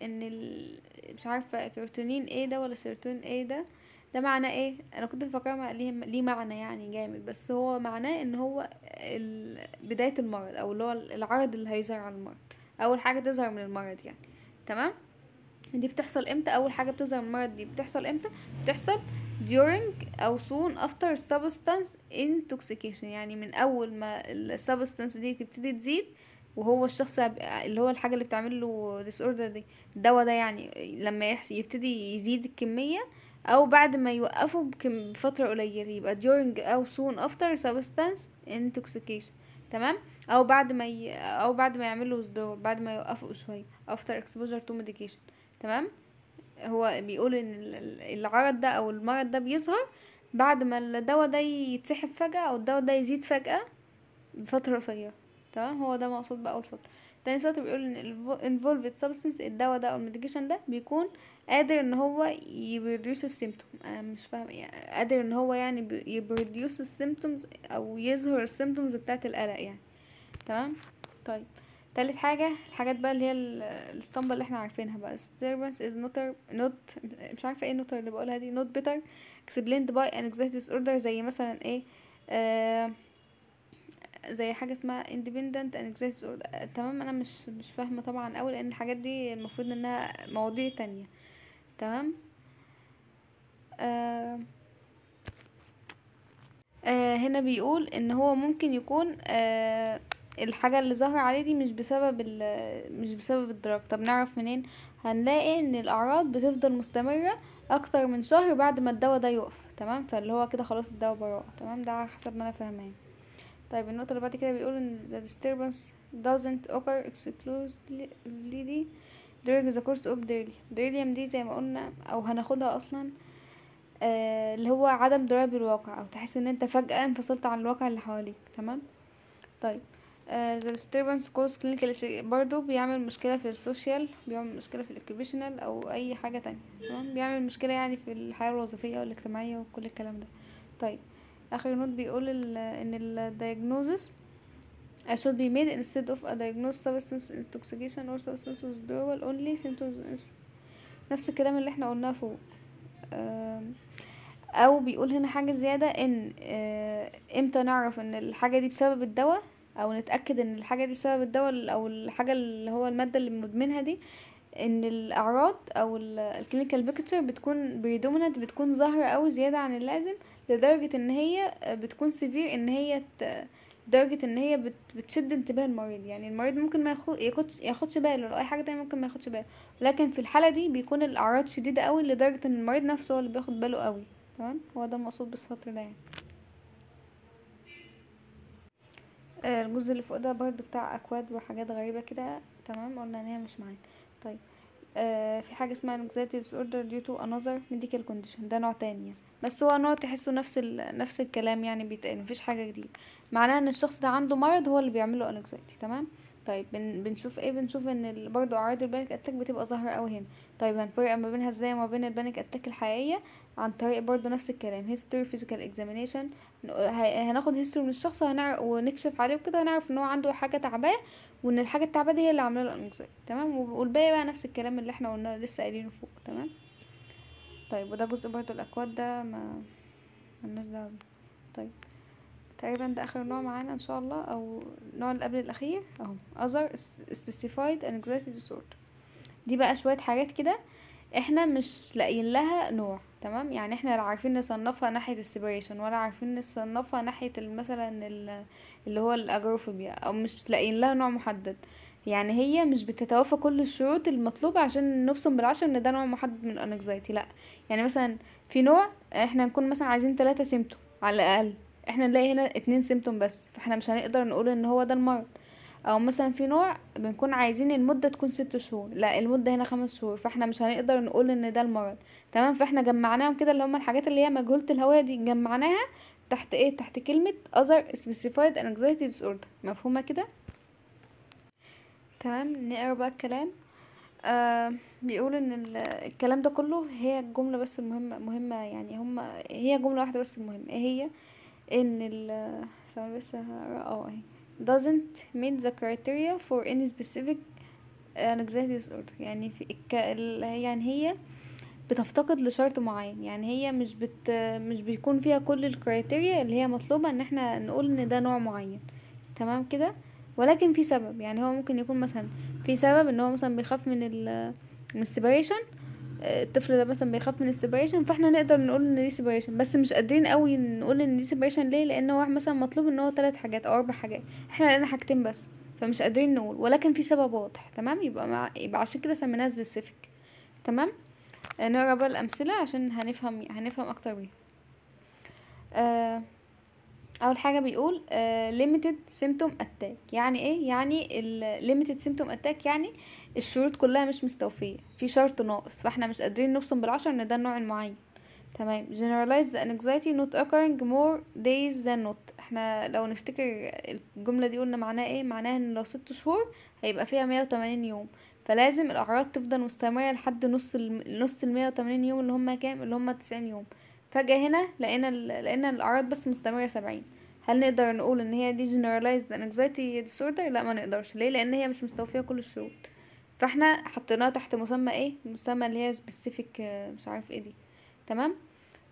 ان ال... مش عارفه كيروتونين ايه ده ولا سيروتونين ايه ده ده معناه ايه انا كنت مفكره ليه ليه معنى يعني جامد بس هو معناه ان هو ال... بدايه المرض او اللي هو العرض اللي هيظهر على المرض اول حاجه تظهر من المرض يعني تمام دي بتحصل امتى اول حاجه بتظهر المرض دي بتحصل امتى بتحصل during او soon after substance intoxication يعني من اول ما substance دي تبتدي تزيد وهو الشخص اللي هو الحاجه اللي بتعمل له disorder دي الدواء ده يعني لما يبتدي يزيد الكميه او بعد ما يوقفه بفتره قليله يبقى during او soon after substance intoxication تمام او بعد ما ي... او بعد ما يعمل withdrawal بعد ما يوقفه شويه after exposure to medication تمام هو بيقول ان العرض ده او المرض ده بيظهر بعد ما الدواء ده يتسحب فجأة او الدواء ده يزيد فجأة بفترة قصيرة تمام هو ده مقصود بأول سطر تاني سطر بيقول ان involved substance الدواء ده او الميديكيشن ده بيكون قادر ان هو يبريديوس السيمتوم انا مش فاهمة يعني قادر ان هو يعني يبريديوس السيمتومز او يظهر السيمتومز بتاعه القلق يعني تمام طيب تالت حاجة الحاجات بقى اللي هي الاسطمبة اللي احنا عارفينها بقى disturbance is not not مش عارفة ايه النوتر اللي بقولها دي not better explained by an anxiety disorder زي مثلا ايه آه زي حاجة اسمها independent and anxiety disorder تمام انا مش مش فاهمة طبعا اوي لان الحاجات دي المفروض انها مواضيع تانية تمام آه آه هنا بيقول ان هو ممكن يكون آه الحاجة اللي ظاهرة عليه دي مش بسبب مش بسبب الدراج طب نعرف منين هنلاقي ان الاعراض بتفضل مستمرة اكتر من شهر بعد ما الدواء ده يقف تمام فاللي هو كده خلاص الدواء براءة تمام ده على حسب ما انا فاهماه يعني. طيب النقطة اللي بعد كده بيقول ان the disturbance doesn't occur exclusively during the course of delirium delirium دي زي ما قلنا او هناخدها اصلا آه اللي هو عدم دراية بالواقع او تحس ان انت فجأة انفصلت عن الواقع اللي حواليك تمام طيب ذا آه، disturbance كوز clinical برضو بيعمل مشكلة في السوشيال بيعمل مشكلة في الاكيبيشنال او اي حاجة تانية تمام بيعمل مشكلة يعني في الحياة الوظيفية والاجتماعية وكل الكلام ده طيب اخر نوت بيقول الـ ان ال diagnosis should be made instead of a diagnosed substance intoxication or substance withdrawal only symptoms نفس الكلام اللي احنا قلناه فوق او بيقول هنا حاجة زيادة ان آه، امتى نعرف ان الحاجة دي بسبب الدواء او نتاكد ان الحاجه دي سبب الدواء او الحاجه اللي هو الماده اللي مدمنها دي ان الاعراض او الكلينيكال بيكتشر بتكون بريدومينانت بتكون ظاهره او زياده عن اللازم لدرجه ان هي بتكون سيفير ان هي لدرجه ان هي بتشد انتباه المريض يعني المريض ممكن ما ياخدش باله لو اي حاجه تانية ممكن ما ياخدش باله لكن في الحاله دي بيكون الاعراض شديده قوي لدرجه ان المريض نفسه هو اللي بياخد باله قوي تمام هو ده المقصود بالسطر ده يعني آه، الجزء اللي فوق ده برضو بتاع اكواد وحاجات غريبه كده تمام قلنا ان هي مش معانا طيب آه في حاجه اسمها anxiety disorder due to another medical condition ده نوع تاني يعني. بس هو نوع تحسه نفس ال... نفس الكلام يعني بيتقال مفيش حاجه جديده معناه ان الشخص ده عنده مرض هو اللي بيعمله anxiety تمام طيب بن... بنشوف ايه بنشوف ان ال... برضو اعراض البانيك اتاك بتبقى ظاهره قوي هنا طيب هنفرق ما بينها ازاي وما بين البانيك اتاك الحقيقية عن طريق برضو نفس الكلام هيستوري فيزيكال اكزامينيشن هناخد هيستوري من الشخص ونكشف عليه وكده هنعرف ان هو عنده حاجة تعباه وان الحاجة التعباه دي هي اللي عاملة له الانكزايتي تمام والباقي بقى نفس الكلام اللي احنا قلناه لسه قايلينه فوق تمام طيب وده جزء برضو الاكواد ده ما ملناش دعوة طيب تقريبا ده اخر نوع معانا ان شاء الله او النوع اللي قبل الاخير اهو other specified anxiety disorder دي بقى شويه حاجات كده احنا مش لاقيين لها نوع تمام يعني احنا لا عارفين نصنفها ناحيه السيبريشن ولا عارفين نصنفها ناحيه مثلا اللي هو الاجروفوبيا او مش لاقيين لها نوع محدد يعني هي مش بتتوافى كل الشروط المطلوبة عشان نبصم بالعشر ان ده نوع محدد من الانكزايتي لا يعني مثلا في نوع احنا نكون مثلا عايزين ثلاثة سيمتوم على الاقل احنا نلاقي هنا اتنين سيمتوم بس فاحنا مش هنقدر نقول ان هو ده المرض او مثلا في نوع بنكون عايزين المده تكون ست شهور لا المده هنا خمس شهور فاحنا مش هنقدر نقول ان ده المرض تمام فاحنا جمعناهم كده اللي هم الحاجات اللي هي مجهوله الهويه دي جمعناها تحت ايه تحت كلمه other specified anxiety disorder مفهومه كده تمام نقرا بقى الكلام آه بيقول ان الكلام ده كله هي الجمله بس المهمه مهمه يعني هم هي جمله واحده بس المهمه ايه هي ان ال بس اه اهي doesn't meet the criteria for any specific anxiety uh, disorder يعني في الك... يعني هي بتفتقد لشرط معين يعني هي مش بت مش بيكون فيها كل الكريتيريا اللي هي مطلوبه ان احنا نقول ان ده نوع معين تمام كده ولكن في سبب يعني هو ممكن يكون مثلا في سبب ان هو مثلا بيخاف من ال من السيبريشن الطفل ده مثلا بيخاف من السيبريشن فاحنا نقدر نقول ان دي سيبريشن بس مش قادرين قوي نقول ان دي سيبريشن ليه لان هو مثلا مطلوب ان هو ثلاث حاجات او اربع حاجات احنا لقينا حاجتين بس فمش قادرين نقول ولكن في سبب واضح تمام يبقى مع... يبقى عشان كده سميناها سبيسيفيك تمام آه، نقرا بقى الامثله عشان هنفهم هنفهم اكتر بيها آه... اول حاجه بيقول ليميتد سيمتوم اتاك يعني ايه يعني الليميتد سيمتوم اتاك يعني آه الشروط كلها مش مستوفية في شرط ناقص فاحنا مش قادرين نبصم بالعشرة ان ده النوع المعين تمام generalize the anxiety not occurring more days than not احنا لو نفتكر الجملة دي قلنا معناها ايه معناها ان لو ست شهور هيبقى فيها مية وتمانين يوم فلازم الاعراض تفضل مستمرة لحد نص نص المية وتمانين يوم اللي هما كام اللي هما تسعين يوم فجأة هنا لقينا لقينا الاعراض بس مستمرة سبعين هل نقدر نقول ان هي دي generalized anxiety disorder لا ما نقدرش ليه لان هي مش مستوفية كل الشروط فاحنا حطيناها تحت مسمى ايه مسمى اللي هي سبيسيفيك آه، مش عارف ايه دي تمام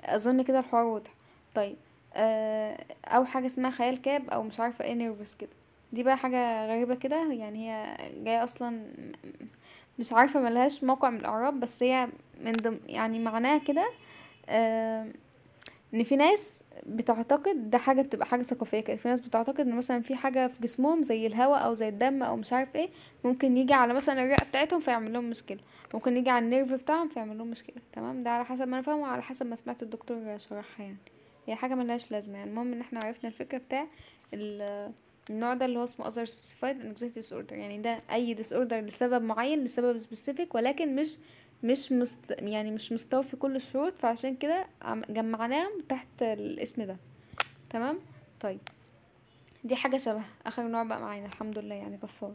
اظن كده الحوار واضح طيب آه، او حاجه اسمها خيال كاب او مش عارفه ايه نيرفس كده دي بقى حاجه غريبه كده يعني هي جايه اصلا مش عارفه ملهاش موقع من الاعراب بس هي من ضمن يعني معناها كده آه ان في ناس بتعتقد ده حاجه بتبقى حاجه ثقافيه كده في ناس بتعتقد ان مثلا في حاجه في جسمهم زي الهواء او زي الدم او مش عارف ايه ممكن يجي على مثلا الرئه بتاعتهم فيعمل لهم مشكله ممكن يجي على النيرف بتاعهم فيعمل لهم مشكله تمام ده على حسب ما انا فاهمه على حسب ما سمعت الدكتور شرحها يعني هي حاجه ملهاش لازمه يعني المهم ان احنا عرفنا الفكره بتاع النوع ده اللي هو اسمه other specified anxiety disorder يعني ده اي disorder لسبب معين لسبب specific ولكن مش مش مست... يعني مش مستوفي كل الشروط فعشان كده جمعناهم تحت الاسم ده تمام طيب دي حاجة شبه اخر نوع بقى معانا الحمد لله يعني كفار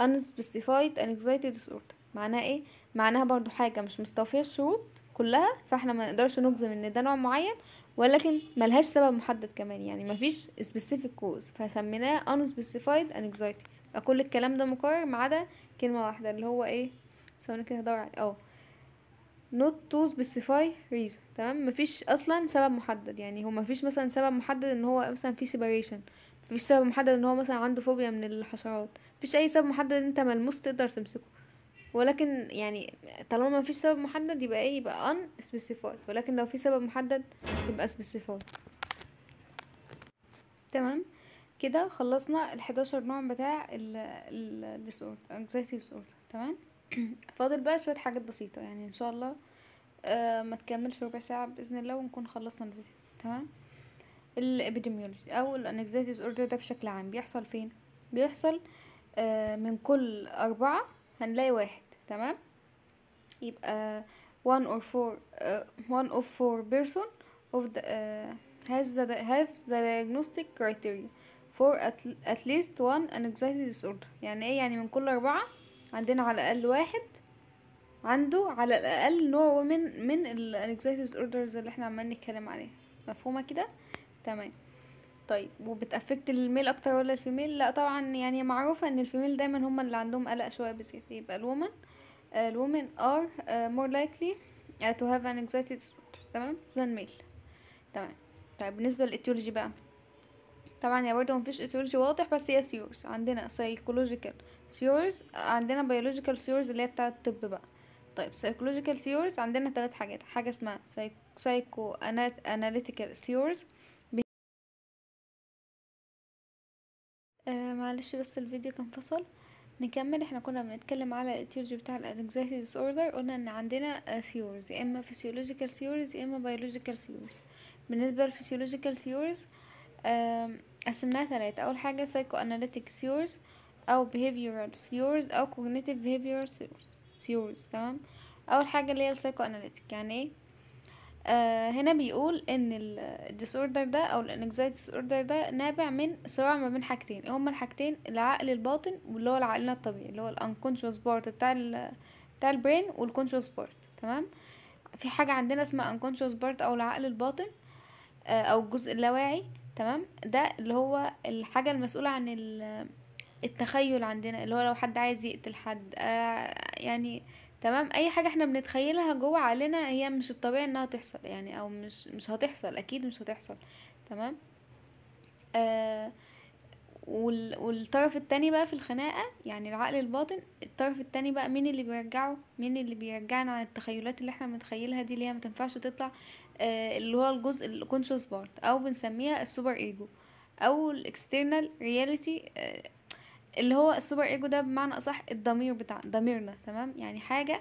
unspecified anxiety disorder معناها ايه معناها برضو حاجة مش مستوفية الشروط كلها فاحنا ما نقدرش نجزم ان ده نوع معين ولكن ملهاش سبب محدد كمان يعني مفيش specific cause فسميناه unspecified anxiety يبقى كل الكلام ده مكرر ما عدا كلمة واحدة اللي هو ايه ثواني كده هدور اه not to specify reason تمام مفيش اصلا سبب محدد يعني هو مفيش مثلا سبب محدد ان هو مثلا في separation مفيش سبب محدد ان هو مثلا عنده فوبيا من الحشرات مفيش اي سبب محدد انت ملموس تقدر تمسكه ولكن يعني طالما مفيش سبب محدد يبقى ايه يبقى un specified ولكن لو في سبب محدد يبقى specified تمام كده خلصنا الحداشر نوع بتاع ال disorder anxiety disorder تمام فاضل بقى شويه حاجات بسيطه يعني ان شاء الله آه ما تكملش ربع ساعه باذن الله ونكون خلصنا الفيديو تمام الابيديميولوجي او الانكزايتي اوردر ده بشكل عام بيحصل فين بيحصل آه من كل اربعه هنلاقي واحد تمام يبقى one or four uh, one of four person of the uh, has the have the diagnostic criteria for at, at least one anxiety disorder يعني ايه يعني من كل اربعه عندنا على الأقل واحد عنده على الأقل نوع من من الانكزايتي disorders اللي احنا عمالين نتكلم عليها مفهومة كده تمام طيب وبتأفكت الميل أكتر ولا الفيميل لا طبعا يعني معروفة ان الفيميل دايما هما اللي عندهم قلق شوية بزيادة يبقى الومن الومن ار مور لايكلي تو هاف ان anxiety تمام than male تمام طيب بالنسبة للإتيولوجي بقى طبعا يا يعني برضه مفيش ايتيولوجي واضح بس هي سيورز عندنا سايكولوجيكال سيورز عندنا بيولوجيكال سيورز اللي هي بتاعه الطب بقى طيب سايكولوجيكال سيورز عندنا ثلاث حاجات حاجه اسمها سايكو اناليتيكال سيورز آه معلش بس الفيديو كان فصل نكمل احنا كنا بنتكلم على الاتيولوجي بتاع الانكزايتي ديس اوردر قلنا ان عندنا سيورز آه، يا اما فيسيولوجيكال سيورز يا اما بيولوجيكال سيورز بالنسبه للفيسيولوجيكال سيورز آه قسمناها ثلاثة أول حاجة سايكو أناليتيك سيورز أو behavioral سيورز أو cognitive behavioral سيورز تمام أول حاجة اللي هي السايكو أناليتيك يعني إيه آه هنا بيقول ان الديسوردر ده او الانكزايتي ديسوردر ده نابع من صراع ما بين حاجتين إيه هما الحاجتين العقل الباطن واللي هو العقلنا الطبيعي اللي هو unconscious بارت بتاع ال بتاع البرين والكونشوس بارت تمام في حاجه عندنا اسمها unconscious بارت او العقل الباطن آه او الجزء اللاواعي تمام ده اللي هو الحاجة المسؤولة عن التخيل عندنا اللي هو لو حد عايز يقتل حد آه، يعني تمام اي حاجه احنا بنتخيلها جوه علينا هي مش الطبيعي انها تحصل يعني او مش مش هتحصل اكيد مش هتحصل تمام آه والطرف التاني بقى في الخناقه يعني العقل الباطن الطرف التاني بقى مين اللي بيرجعه مين اللي بيرجعنا عن التخيلات اللي احنا بنتخيلها دي اللي هي ما تنفعش تطلع آه، اللي هو الجزء الكونشس بارت او بنسميها السوبر ايجو او الاكسترنال رياليتي آه، اللي هو السوبر ايجو ده بمعنى اصح الضمير بتاع ضميرنا تمام يعني حاجه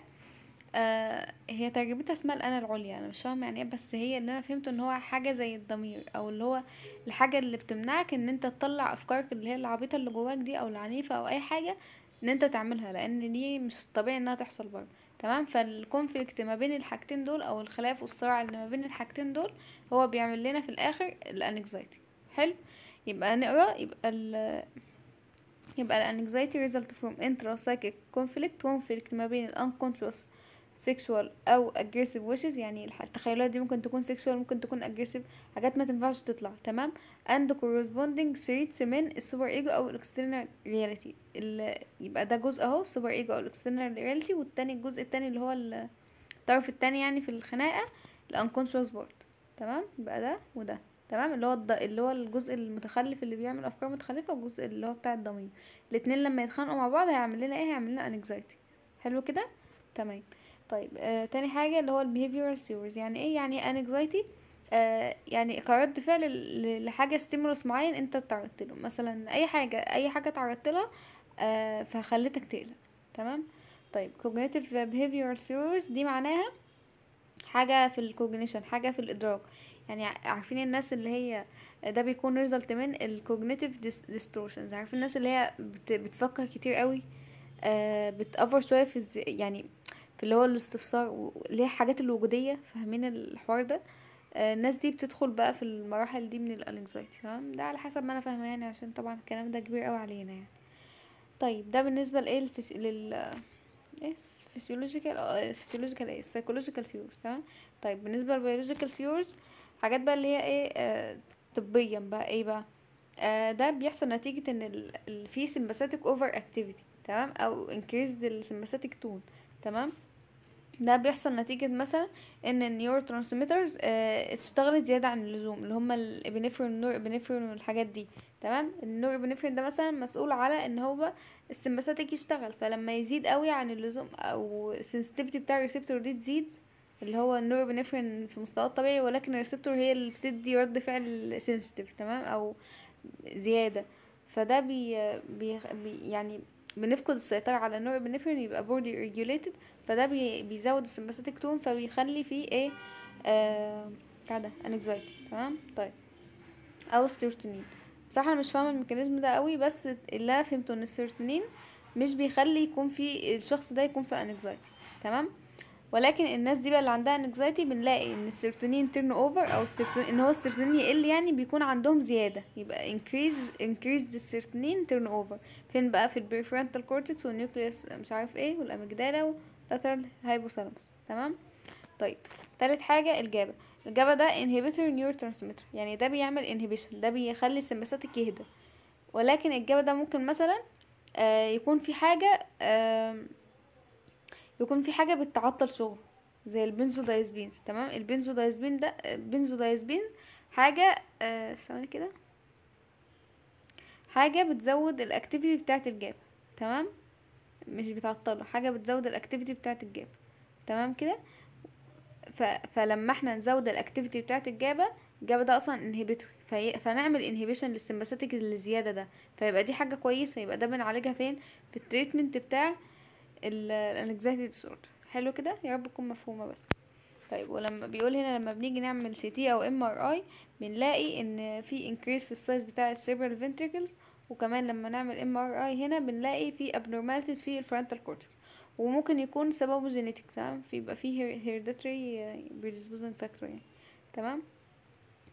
آه، هي تجربتها اسمها الانا العليا انا مش فاهمه يعني ايه بس هي اللي انا فهمته ان هو حاجه زي الضمير او اللي هو الحاجه اللي بتمنعك ان انت تطلع افكارك اللي هي العبيطه اللي جواك دي او العنيفه او اي حاجه ان انت تعملها لان دي مش طبيعي انها تحصل بره تمام فالكونفليكت ما بين الحاجتين دول او الخلاف والصراع اللي ما بين الحاجتين دول هو بيعمل لنا في الاخر الانكزايتي حلو يبقى نقرا يبقى ال يبقى الانكزايتي result from intra psychic conflict conflict ما بين الانكونشس سيكشوال او اجريسيف ويشز يعني التخيلات دي ممكن تكون سيكشوال ممكن تكون اجريسيف حاجات ما تنفعش تطلع تمام اند كورسبوندينج سيتس من السوبر ايجو او الاكسترنال رياليتي يبقى ده جزء اهو السوبر ايجو او الاكسترنال رياليتي والتاني الجزء التاني اللي هو الطرف التاني يعني في الخناقه الانكونشس بورد تمام يبقى ده وده تمام اللي هو الض... اللي هو الجزء المتخلف اللي بيعمل افكار متخلفه والجزء اللي هو بتاع الضمير الاتنين لما يتخانقوا مع بعض هيعمل لنا ايه هيعمل لنا انكزايتي حلو كده تمام طيب آه تاني حاجة اللي هو behavioral series يعني ايه يعني anxiety آه يعني كرد فعل لحاجة stimulus معين انت اتعرضت له مثلا اي حاجة اي حاجة اتعرضت لها آه فخلتك تقلق تمام طيب cognitive behavioral series دي معناها حاجة في الكوجنيشن حاجة في الإدراك يعني عارفين الناس اللي هي ده بيكون ريزلت من الكوجنيتيف ديستورشنز عارفين الناس اللي هي بت بتفكر كتير قوي آه بتأفر شوية في يعني في اللي هو الاستفسار اللي هي الحاجات الوجوديه فاهمين الحوار ده آه، الناس دي بتدخل بقى في المراحل دي من الانكزايتي تمام ده على حسب ما انا فاهمه يعني عشان طبعا الكلام ده كبير قوي علينا يعني طيب ده بالنسبه لايه الفسي... لل يس فيسيولوجيكال ايه سايكولوجيكال آه، ثيورز تمام طيب بالنسبه للبيولوجيكال سيورز حاجات بقى اللي هي ايه آه، طبيا بقى ايه بقى ده بيحصل نتيجة ان ال... في سمباثيك اوفر اكتيفيتي تمام او increased السمباثيتك تون تمام ده بيحصل نتيجة مثلا ان النيور ترانسميترز اه اشتغلت زيادة عن اللزوم اللي هما الابنفرين والنور ابنفرين والحاجات دي تمام النور ابنفرين ده مثلا مسؤول على ان هو السمباثيك يشتغل فلما يزيد قوي عن اللزوم او السنسيتيفيتي بتاع الريسبتور دي تزيد اللي هو النور ابنفرين في مستواه الطبيعي ولكن الريسبتور هي اللي بتدي رد فعل سنسيتيف تمام او زياده فده بي, بي, بي يعني بنفقد السيطرة على بنفرن يبقى بوردي regulated فده بي بيزود السمباثيتك تون فبيخلي فيه ايه آه كده anxiety تمام طيب او السيرتونين بصراحة انا مش فاهمة الميكانيزم ده قوي بس اللي انا فهمته ان السيرتونين مش بيخلي يكون في الشخص ده يكون في anxiety تمام ولكن الناس دي بقى اللي عندها انكزايتي بنلاقي ان السيروتونين تيرن اوفر او السيروتونين ان هو السيروتونين يقل يعني بيكون عندهم زياده يبقى انكريز انكريز السيروتونين تيرن اوفر فين بقى في البريفرنتال كورتكس والنيوكليوس مش عارف ايه والاميجدالا واللاترال هايبوثالامس تمام طيب تالت حاجه الجابا الجابا ده انهبيتور نيور ترانسميتر يعني ده بيعمل انهبيشن ده بيخلي السمباثيك يهدى ولكن الجابا ده ممكن مثلا آه يكون في حاجه آه يكون في حاجه بتعطل شغل زي البنزودايزبينز تمام دايزبين ده دايزبين حاجه آه، ثواني آه كده حاجه بتزود الاكتيفيتي بتاعه الجاب تمام مش بتعطله حاجه بتزود الاكتيفيتي بتاعه الجاب تمام كده ف... فلما احنا نزود الاكتيفيتي بتاعه الجابه الجابه ده اصلا انهبيتور في... فنعمل انهبيشن للسمباثيتك الزياده ده فيبقى دي حاجه كويسه يبقى ده بنعالجها فين في التريتمنت بتاع الانكزايتي ديسوردر حلو كده يا رب تكون مفهومه بس طيب ولما بيقول هنا لما بنيجي نعمل سي تي او ام ار اي بنلاقي ان في انكريس في السايز بتاع السيربرال فينتريكلز وكمان لما نعمل ام ار اي هنا بنلاقي في ابنورمالتيز في الفرونتال كورتكس وممكن يكون سببه جينيتك تمام فيبقى في يبقى بريدسبوزنج فاكتور يعني تمام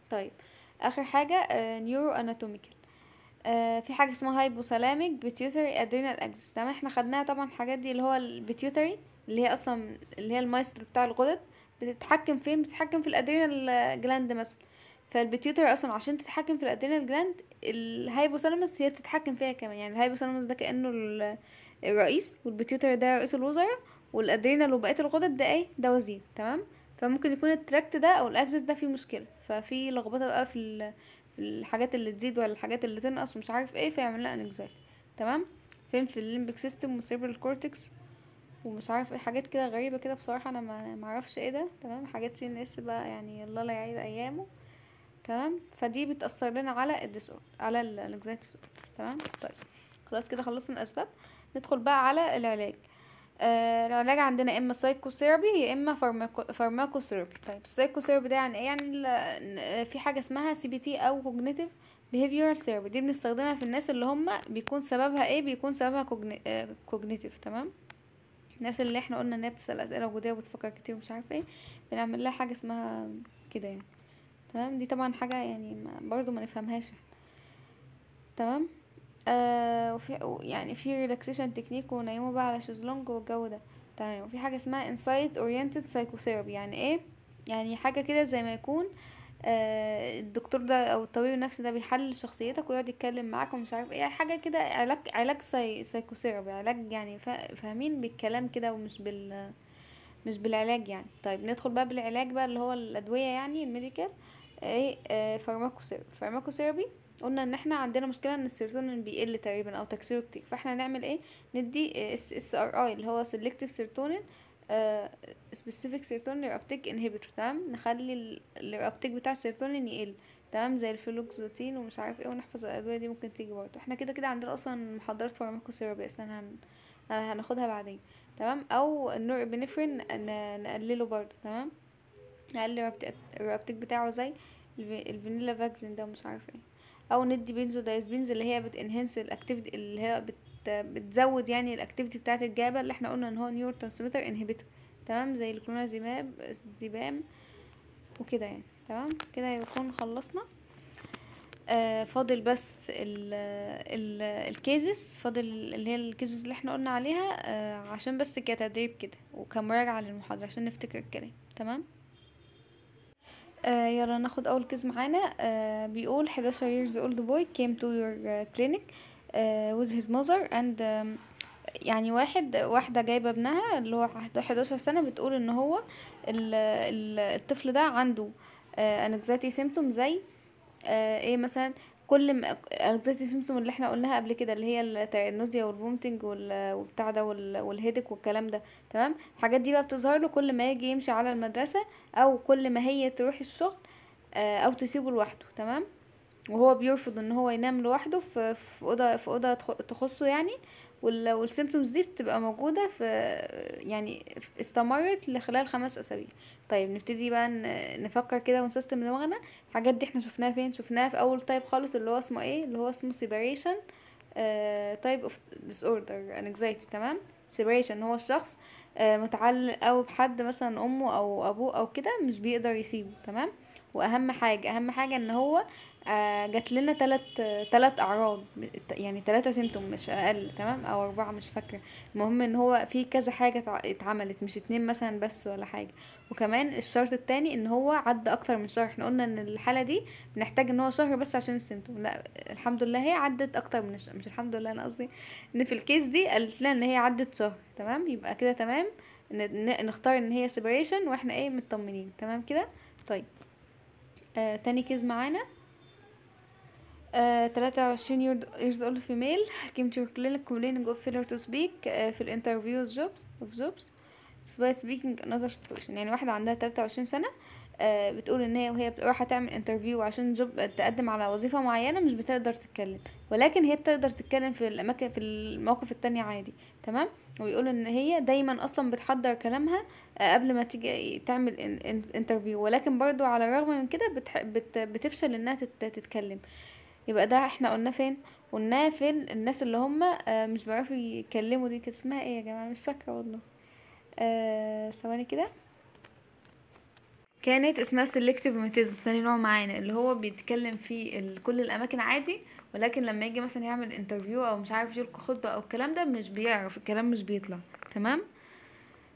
طيب اخر حاجه نيورو uh, اناتوميكال آه، في حاجه اسمها هايبوثالاميك بيتيوتري ادرينال اكسس تمام احنا خدناها طبعا الحاجات دي اللي هو البيتيوتري اللي هي اصلا اللي هي المايسترو بتاع الغدد بتتحكم فين بتتحكم في الادرينال جلاند مثلا فالبيتيوتري اصلا عشان تتحكم في الادرينال جلاند الهايبوثالامس هي بتتحكم فيها كمان يعني الهايبوثالامس ده كانه الرئيس والبيتيوتري ده رئيس الوزراء والادرينال وبقيه الغدد ده ايه ده وزير تمام فممكن يكون التراكت ده او الاكسس ده فيه مشكله ففي لخبطه بقى في الحاجات اللي تزيد ولا الحاجات اللي تنقص ومش عارف ايه فيعمل لها انكزايتي تمام فين في الليمبك سيستم والسيربرال كورتكس ومش عارف ايه حاجات كده غريبه كده بصراحه انا ما معرفش ايه ده تمام حاجات سي ان اس بقى يعني الله لا يعيد ايامه تمام فدي بتاثر لنا على الديس على الانكزايتي تمام طيب خلاص كده خلصنا الاسباب ندخل بقى على العلاج العلاج آه، عندنا اما سايكو ثيرابي يا اما فارماكو ثيرابي طيب السايكو ثيرابي ده يعني ايه يعني آه، في حاجه اسمها سي بي تي او كوجنيتيف بيهيفيورال therapy دي بنستخدمها في الناس اللي هم بيكون سببها ايه بيكون سببها كوجنيتيف آه، تمام الناس اللي احنا قلنا انها بتسال اسئله وجوديه وبتفكر كتير ومش عارفه ايه بنعمل لها حاجه اسمها كده يعني تمام دي طبعا حاجه يعني برضو ما نفهمهاش تمام آه، وفي يعني في ريلاكسيشن تكنيك ونيمه بقى على شيزلونج والجو ده تمام وفي حاجه اسمها انسايت اورينتد سايكوثيرابي يعني ايه يعني حاجه كده زي ما يكون آه، الدكتور ده او الطبيب النفسي ده بيحلل شخصيتك ويقعد يتكلم معاك ومش عارف ايه حاجه كده علاج علاج ساي سايكوثيرابي علاج يعني فاهمين بالكلام كده ومش بال مش بالعلاج يعني طيب ندخل بقى بالعلاج بقى اللي هو الادويه يعني الميديكال ايه فارماكوثيرابي آه، فارماكوثيرابي قلنا ان احنا عندنا مشكله ان السيروتونين بيقل تقريبا او تكسيره كتير فاحنا هنعمل ايه ندي اس اس ار اي اللي هو سيلكتيف سيروتونين سبيسيفيك سيروتونين رابتيك انهبيتور تمام نخلي الرابتيك بتاع السيروتونين يقل تمام زي الفلوكزوتين ومش عارف ايه ونحفظ الادويه دي ممكن تيجي برضه احنا كده كده عندنا اصلا محاضرات فارماكوثيرابي اصلا هن... هناخدها بعدين تمام او النور بنفرين نقلله برضه تمام نقلل الرابتيك بتاعه زي الفانيلا فاكسين ده مش عارف ايه او ندي دايزبينز اللي هي بتنهنس الاكتيفيتي اللي هي بت بتزود يعني الاكتيفيتي بتاعه الجابه اللي احنا قلنا ان هو نيورو ترانسميتر انهبيتور تمام زي الكلونازيماب الزيبام وكده يعني تمام كده يكون خلصنا آه فاضل بس ال ال الكيزز فاضل اللي هي الكيزز اللي احنا قلنا عليها آه عشان بس كتدريب كده وكمراجعة للمحاضرة عشان نفتكر الكلام تمام آه، يلا ناخد اول كيس معانا آه، بيقول 11 years old boy came to your آه، clinic with his mother and يعني واحد واحدة جايبة ابنها اللي هو 11 سنة بتقول ان هو ال ال الطفل ده عنده آه anxiety symptom زي ايه مثلا كل م... انكزايتي سيمتوم اللي احنا قلناها قبل كده اللي هي النوزيا والفومتنج وال... وبتاع ده وال... والهيدك والكلام ده تمام الحاجات دي بقى بتظهر له كل ما يجي يمشي على المدرسه او كل ما هي تروح الشغل آه، او تسيبه لوحده تمام وهو بيرفض ان هو ينام لوحده في في اوضه في اوضه تخصه يعني والسيمتومز دي بتبقى موجودة في يعني استمرت لخلال خمس أسابيع طيب نبتدي بقى نفكر كده ونسيستم دماغنا الحاجات دي احنا شفناها فين شفناها في أول تايب خالص اللي هو اسمه ايه اللي هو اسمه سيبريشن تايب اوف ديسوردر انكزايتي تمام سيبريشن هو الشخص آه، متعلق أوي بحد مثلا امه او ابوه او كده مش بيقدر يسيبه تمام واهم حاجه اهم حاجه ان هو آه، جات لنا تلات تلات اعراض يعني تلاتة سيمتوم مش اقل تمام او اربعة مش فاكرة المهم ان هو في كذا حاجة اتعملت مش اتنين مثلا بس ولا حاجة وكمان الشرط التاني ان هو عدى اكتر من شهر احنا قلنا ان الحالة دي بنحتاج ان هو شهر بس عشان السيمتوم لا الحمد لله هي عدت اكتر من الشهر مش الحمد لله انا قصدي ان في الكيس دي قالت لنا ان هي عدت شهر تمام يبقى كده تمام نختار ان هي سيبريشن واحنا ايه مطمنين تمام كده طيب آه تاني كيس معانا آه، تلاتة وعشرين years old female came to your clinic complaining of failure to speak آه، في الانترفيو جوبز of jobs despite speaking another situation يعني واحدة عندها تلاتة وعشرين سنة آه، بتقول ان هي وهي رايحة تعمل انترفيو عشان جوب تقدم على وظيفة معينة مش بتقدر تتكلم ولكن هي بتقدر تتكلم في الاماكن في المواقف التانية عادي تمام وبيقول ان هي دايما اصلا بتحضر كلامها قبل ما تيجي تعمل انترفيو ولكن برضو على الرغم من كده بتفشل انها تتكلم يبقى ده احنا قلنا فين قلناه فين الناس اللي هم آه، مش بيعرفوا يتكلموا دي كانت اسمها ايه يا جماعه مش فاكره والله آه، ثواني كده كانت اسمها سيلكتيف ميتيزم تاني نوع معانا اللي هو بيتكلم في كل الاماكن عادي ولكن لما يجي مثلا يعمل انترفيو او مش عارف يلقي خطبه او الكلام ده مش بيعرف الكلام مش بيطلع تمام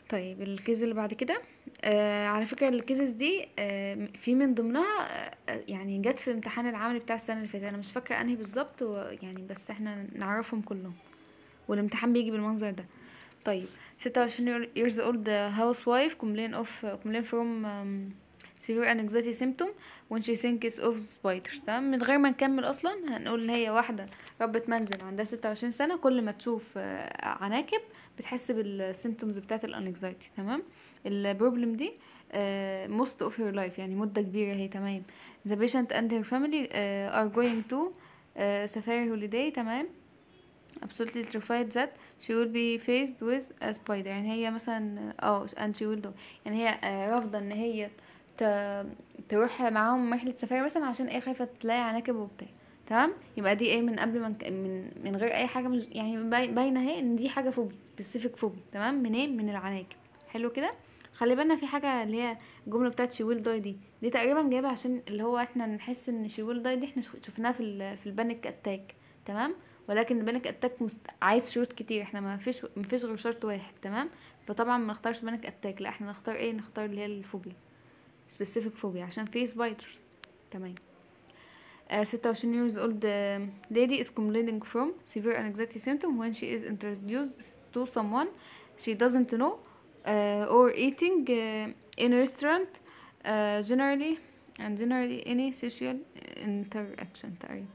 طيب الكيس اللي بعد كده آه على فكرة الكيسز دي آه في من ضمنها آه, آه، يعني جت في امتحان العمل بتاع السنة اللي فاتت انا مش فاكرة انهي بالظبط يعني بس احنا نعرفهم كلهم والامتحان بيجي بالمنظر ده طيب 26 years old housewife complain of complain from severe anxiety symptom when she thinks of spiders تمام من غير ما نكمل اصلا هنقول ان هي واحده ربة منزل عندها 26 سنه كل ما تشوف آه، عناكب بتحس بالسيمتومز بتاعه الانكزايتي تمام البروبلم دي آه، most of يور life يعني مدة كبيرة هي تمام the patient and her family آه، are going to safari آه، هوليداي تمام absolutely terrified that she will be faced with a spider يعني هي مثلا اه and she will do يعني هي رافضة ان هي تروح معاهم رحلة سفاري مثلا عشان ايه خايفة تلاقي عناكب وبتاع تمام يبقى دي ايه من قبل من من, من غير اي حاجة مش يعني باينة اهي ان دي حاجة فوبي سبيسيفيك فوبي تمام منين من العناكب حلو كده خلي بالنا في حاجه اللي هي الجمله بتاعت شي ويل داي دي دي تقريبا جايبها عشان اللي هو احنا نحس ان شي ويل داي دي احنا شفناها في في البانيك اتاك تمام ولكن البانيك اتاك مست... عايز شروط كتير احنا ما فيش ما فيش غير شرط واحد تمام فطبعا ما نختارش بانيك اتاك لا احنا نختار ايه نختار اللي هي الفوبيا سبيسيفيك فوبيا عشان في سبايدرز تمام آه، ستة 26 years old آه، lady is complaining from severe anxiety symptom when she is introduced to someone she doesn't know آه، or eating آه، in a restaurant آه، generally and generally any social interaction تقريبا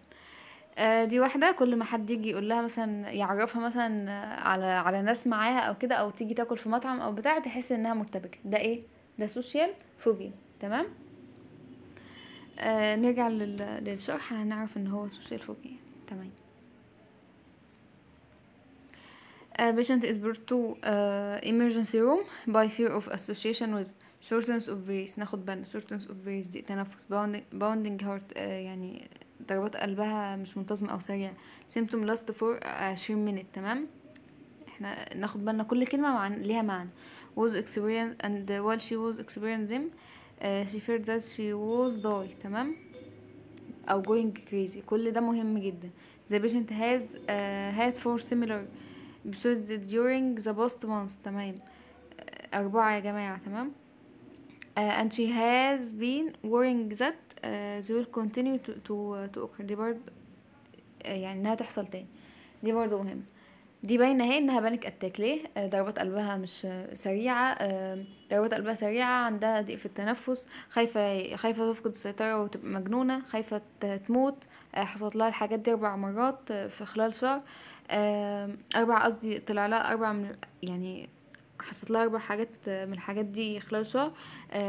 دي واحده كل ما حد يجي يقول لها مثلا يعرفها مثلا على على ناس معاها او كده او تيجي تاكل في مطعم او بتاع تحس انها مرتبكه ده ايه ده سوشيال فوبيا تمام آه نرجع للشرح هنعرف ان هو سوشيال فوبيا تمام A patient is brought to uh, emergency room by fear of association with shortness of breath ناخد بالنا shortness of breath ضيق تنفس bounding, heart uh, يعني ضربات قلبها مش منتظمة أو سريعة symptom last for عشرين minute تمام احنا ناخد بالنا كل كلمة مع... ليها معنى was experienced and while she was experiencing uh, she feared that she was dying تمام أو going crazy كل ده مهم جدا the patient has uh, had four similar uh, بسورد during the past month تمام أربعة يا جماعة تمام uh, and she has been worrying that uh, they will continue to to, to occur دي برضه يعني انها تحصل تاني دي برضه مهمة دي باينه اهي انها بانك اتاك ليه آه، ضربات قلبها مش سريعه آه، ضربات قلبها سريعه عندها ضيق في التنفس خايفه خايفه تفقد السيطره وتبقى مجنونه خايفه تموت آه، حصلت لها الحاجات دي اربع مرات في خلال شهر اربع قصدي طلع لها اربع من يعني حصلت لها اربع حاجات من الحاجات دي خلال شهر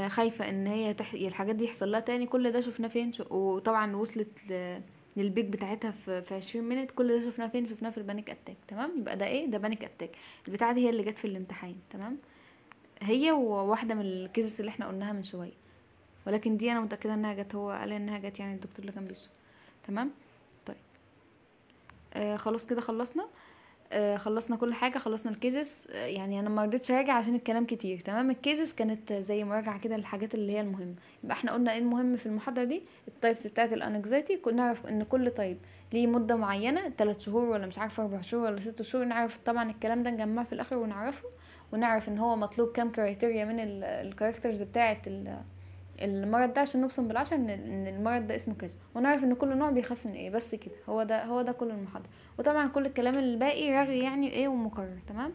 خايفه ان هي تح... الحاجات دي يحصل لها تاني كل ده شفناه فين وطبعا وصلت ل... للبيك بتاعتها في في 20 مينت كل ده شفناه فين شفناه في البانيك اتاك تمام يبقى ده ايه ده بانيك اتاك البتاعه دي هي اللي جت في الامتحان تمام هي وواحده من الكيسز اللي احنا قلناها من شويه ولكن دي انا متاكده انها جت هو قال انها جت يعني الدكتور اللي كان بيسوق تمام طيب آه خلاص كده خلصنا آه، خلصنا كل حاجه خلصنا الكيزس آه، يعني انا ما رضيتش اراجع عشان الكلام كتير تمام الكيزس كانت زي مراجعه كده للحاجات اللي هي المهمه يبقى احنا قلنا ايه المهم في المحاضره دي التايبس بتاعه الانكزايتي كنا نعرف ان كل تايب ليه مده معينه 3 شهور ولا مش عارفه 4 شهور ولا 6 شهور نعرف طبعا الكلام ده نجمعه في الاخر ونعرفه ونعرف ان هو مطلوب كام كرايتيريا من الكاركترز بتاعه المرض ده عشان نبصم بالعشر ان المرض ده اسمه كذا ونعرف ان كل نوع بيخاف من ايه بس كده هو ده هو ده كل المحاضره وطبعا كل الكلام الباقي رغي يعني ايه ومكرر تمام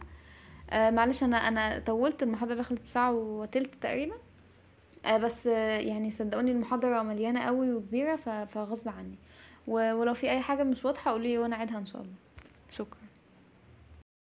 آه معلش انا انا طولت المحاضره دخلت ساعه وتلت تقريبا آه بس آه يعني صدقوني المحاضره مليانه قوي وكبيره فغصب عني ولو في اي حاجه مش واضحه قولي وانا اعيدها ان شاء الله شكرا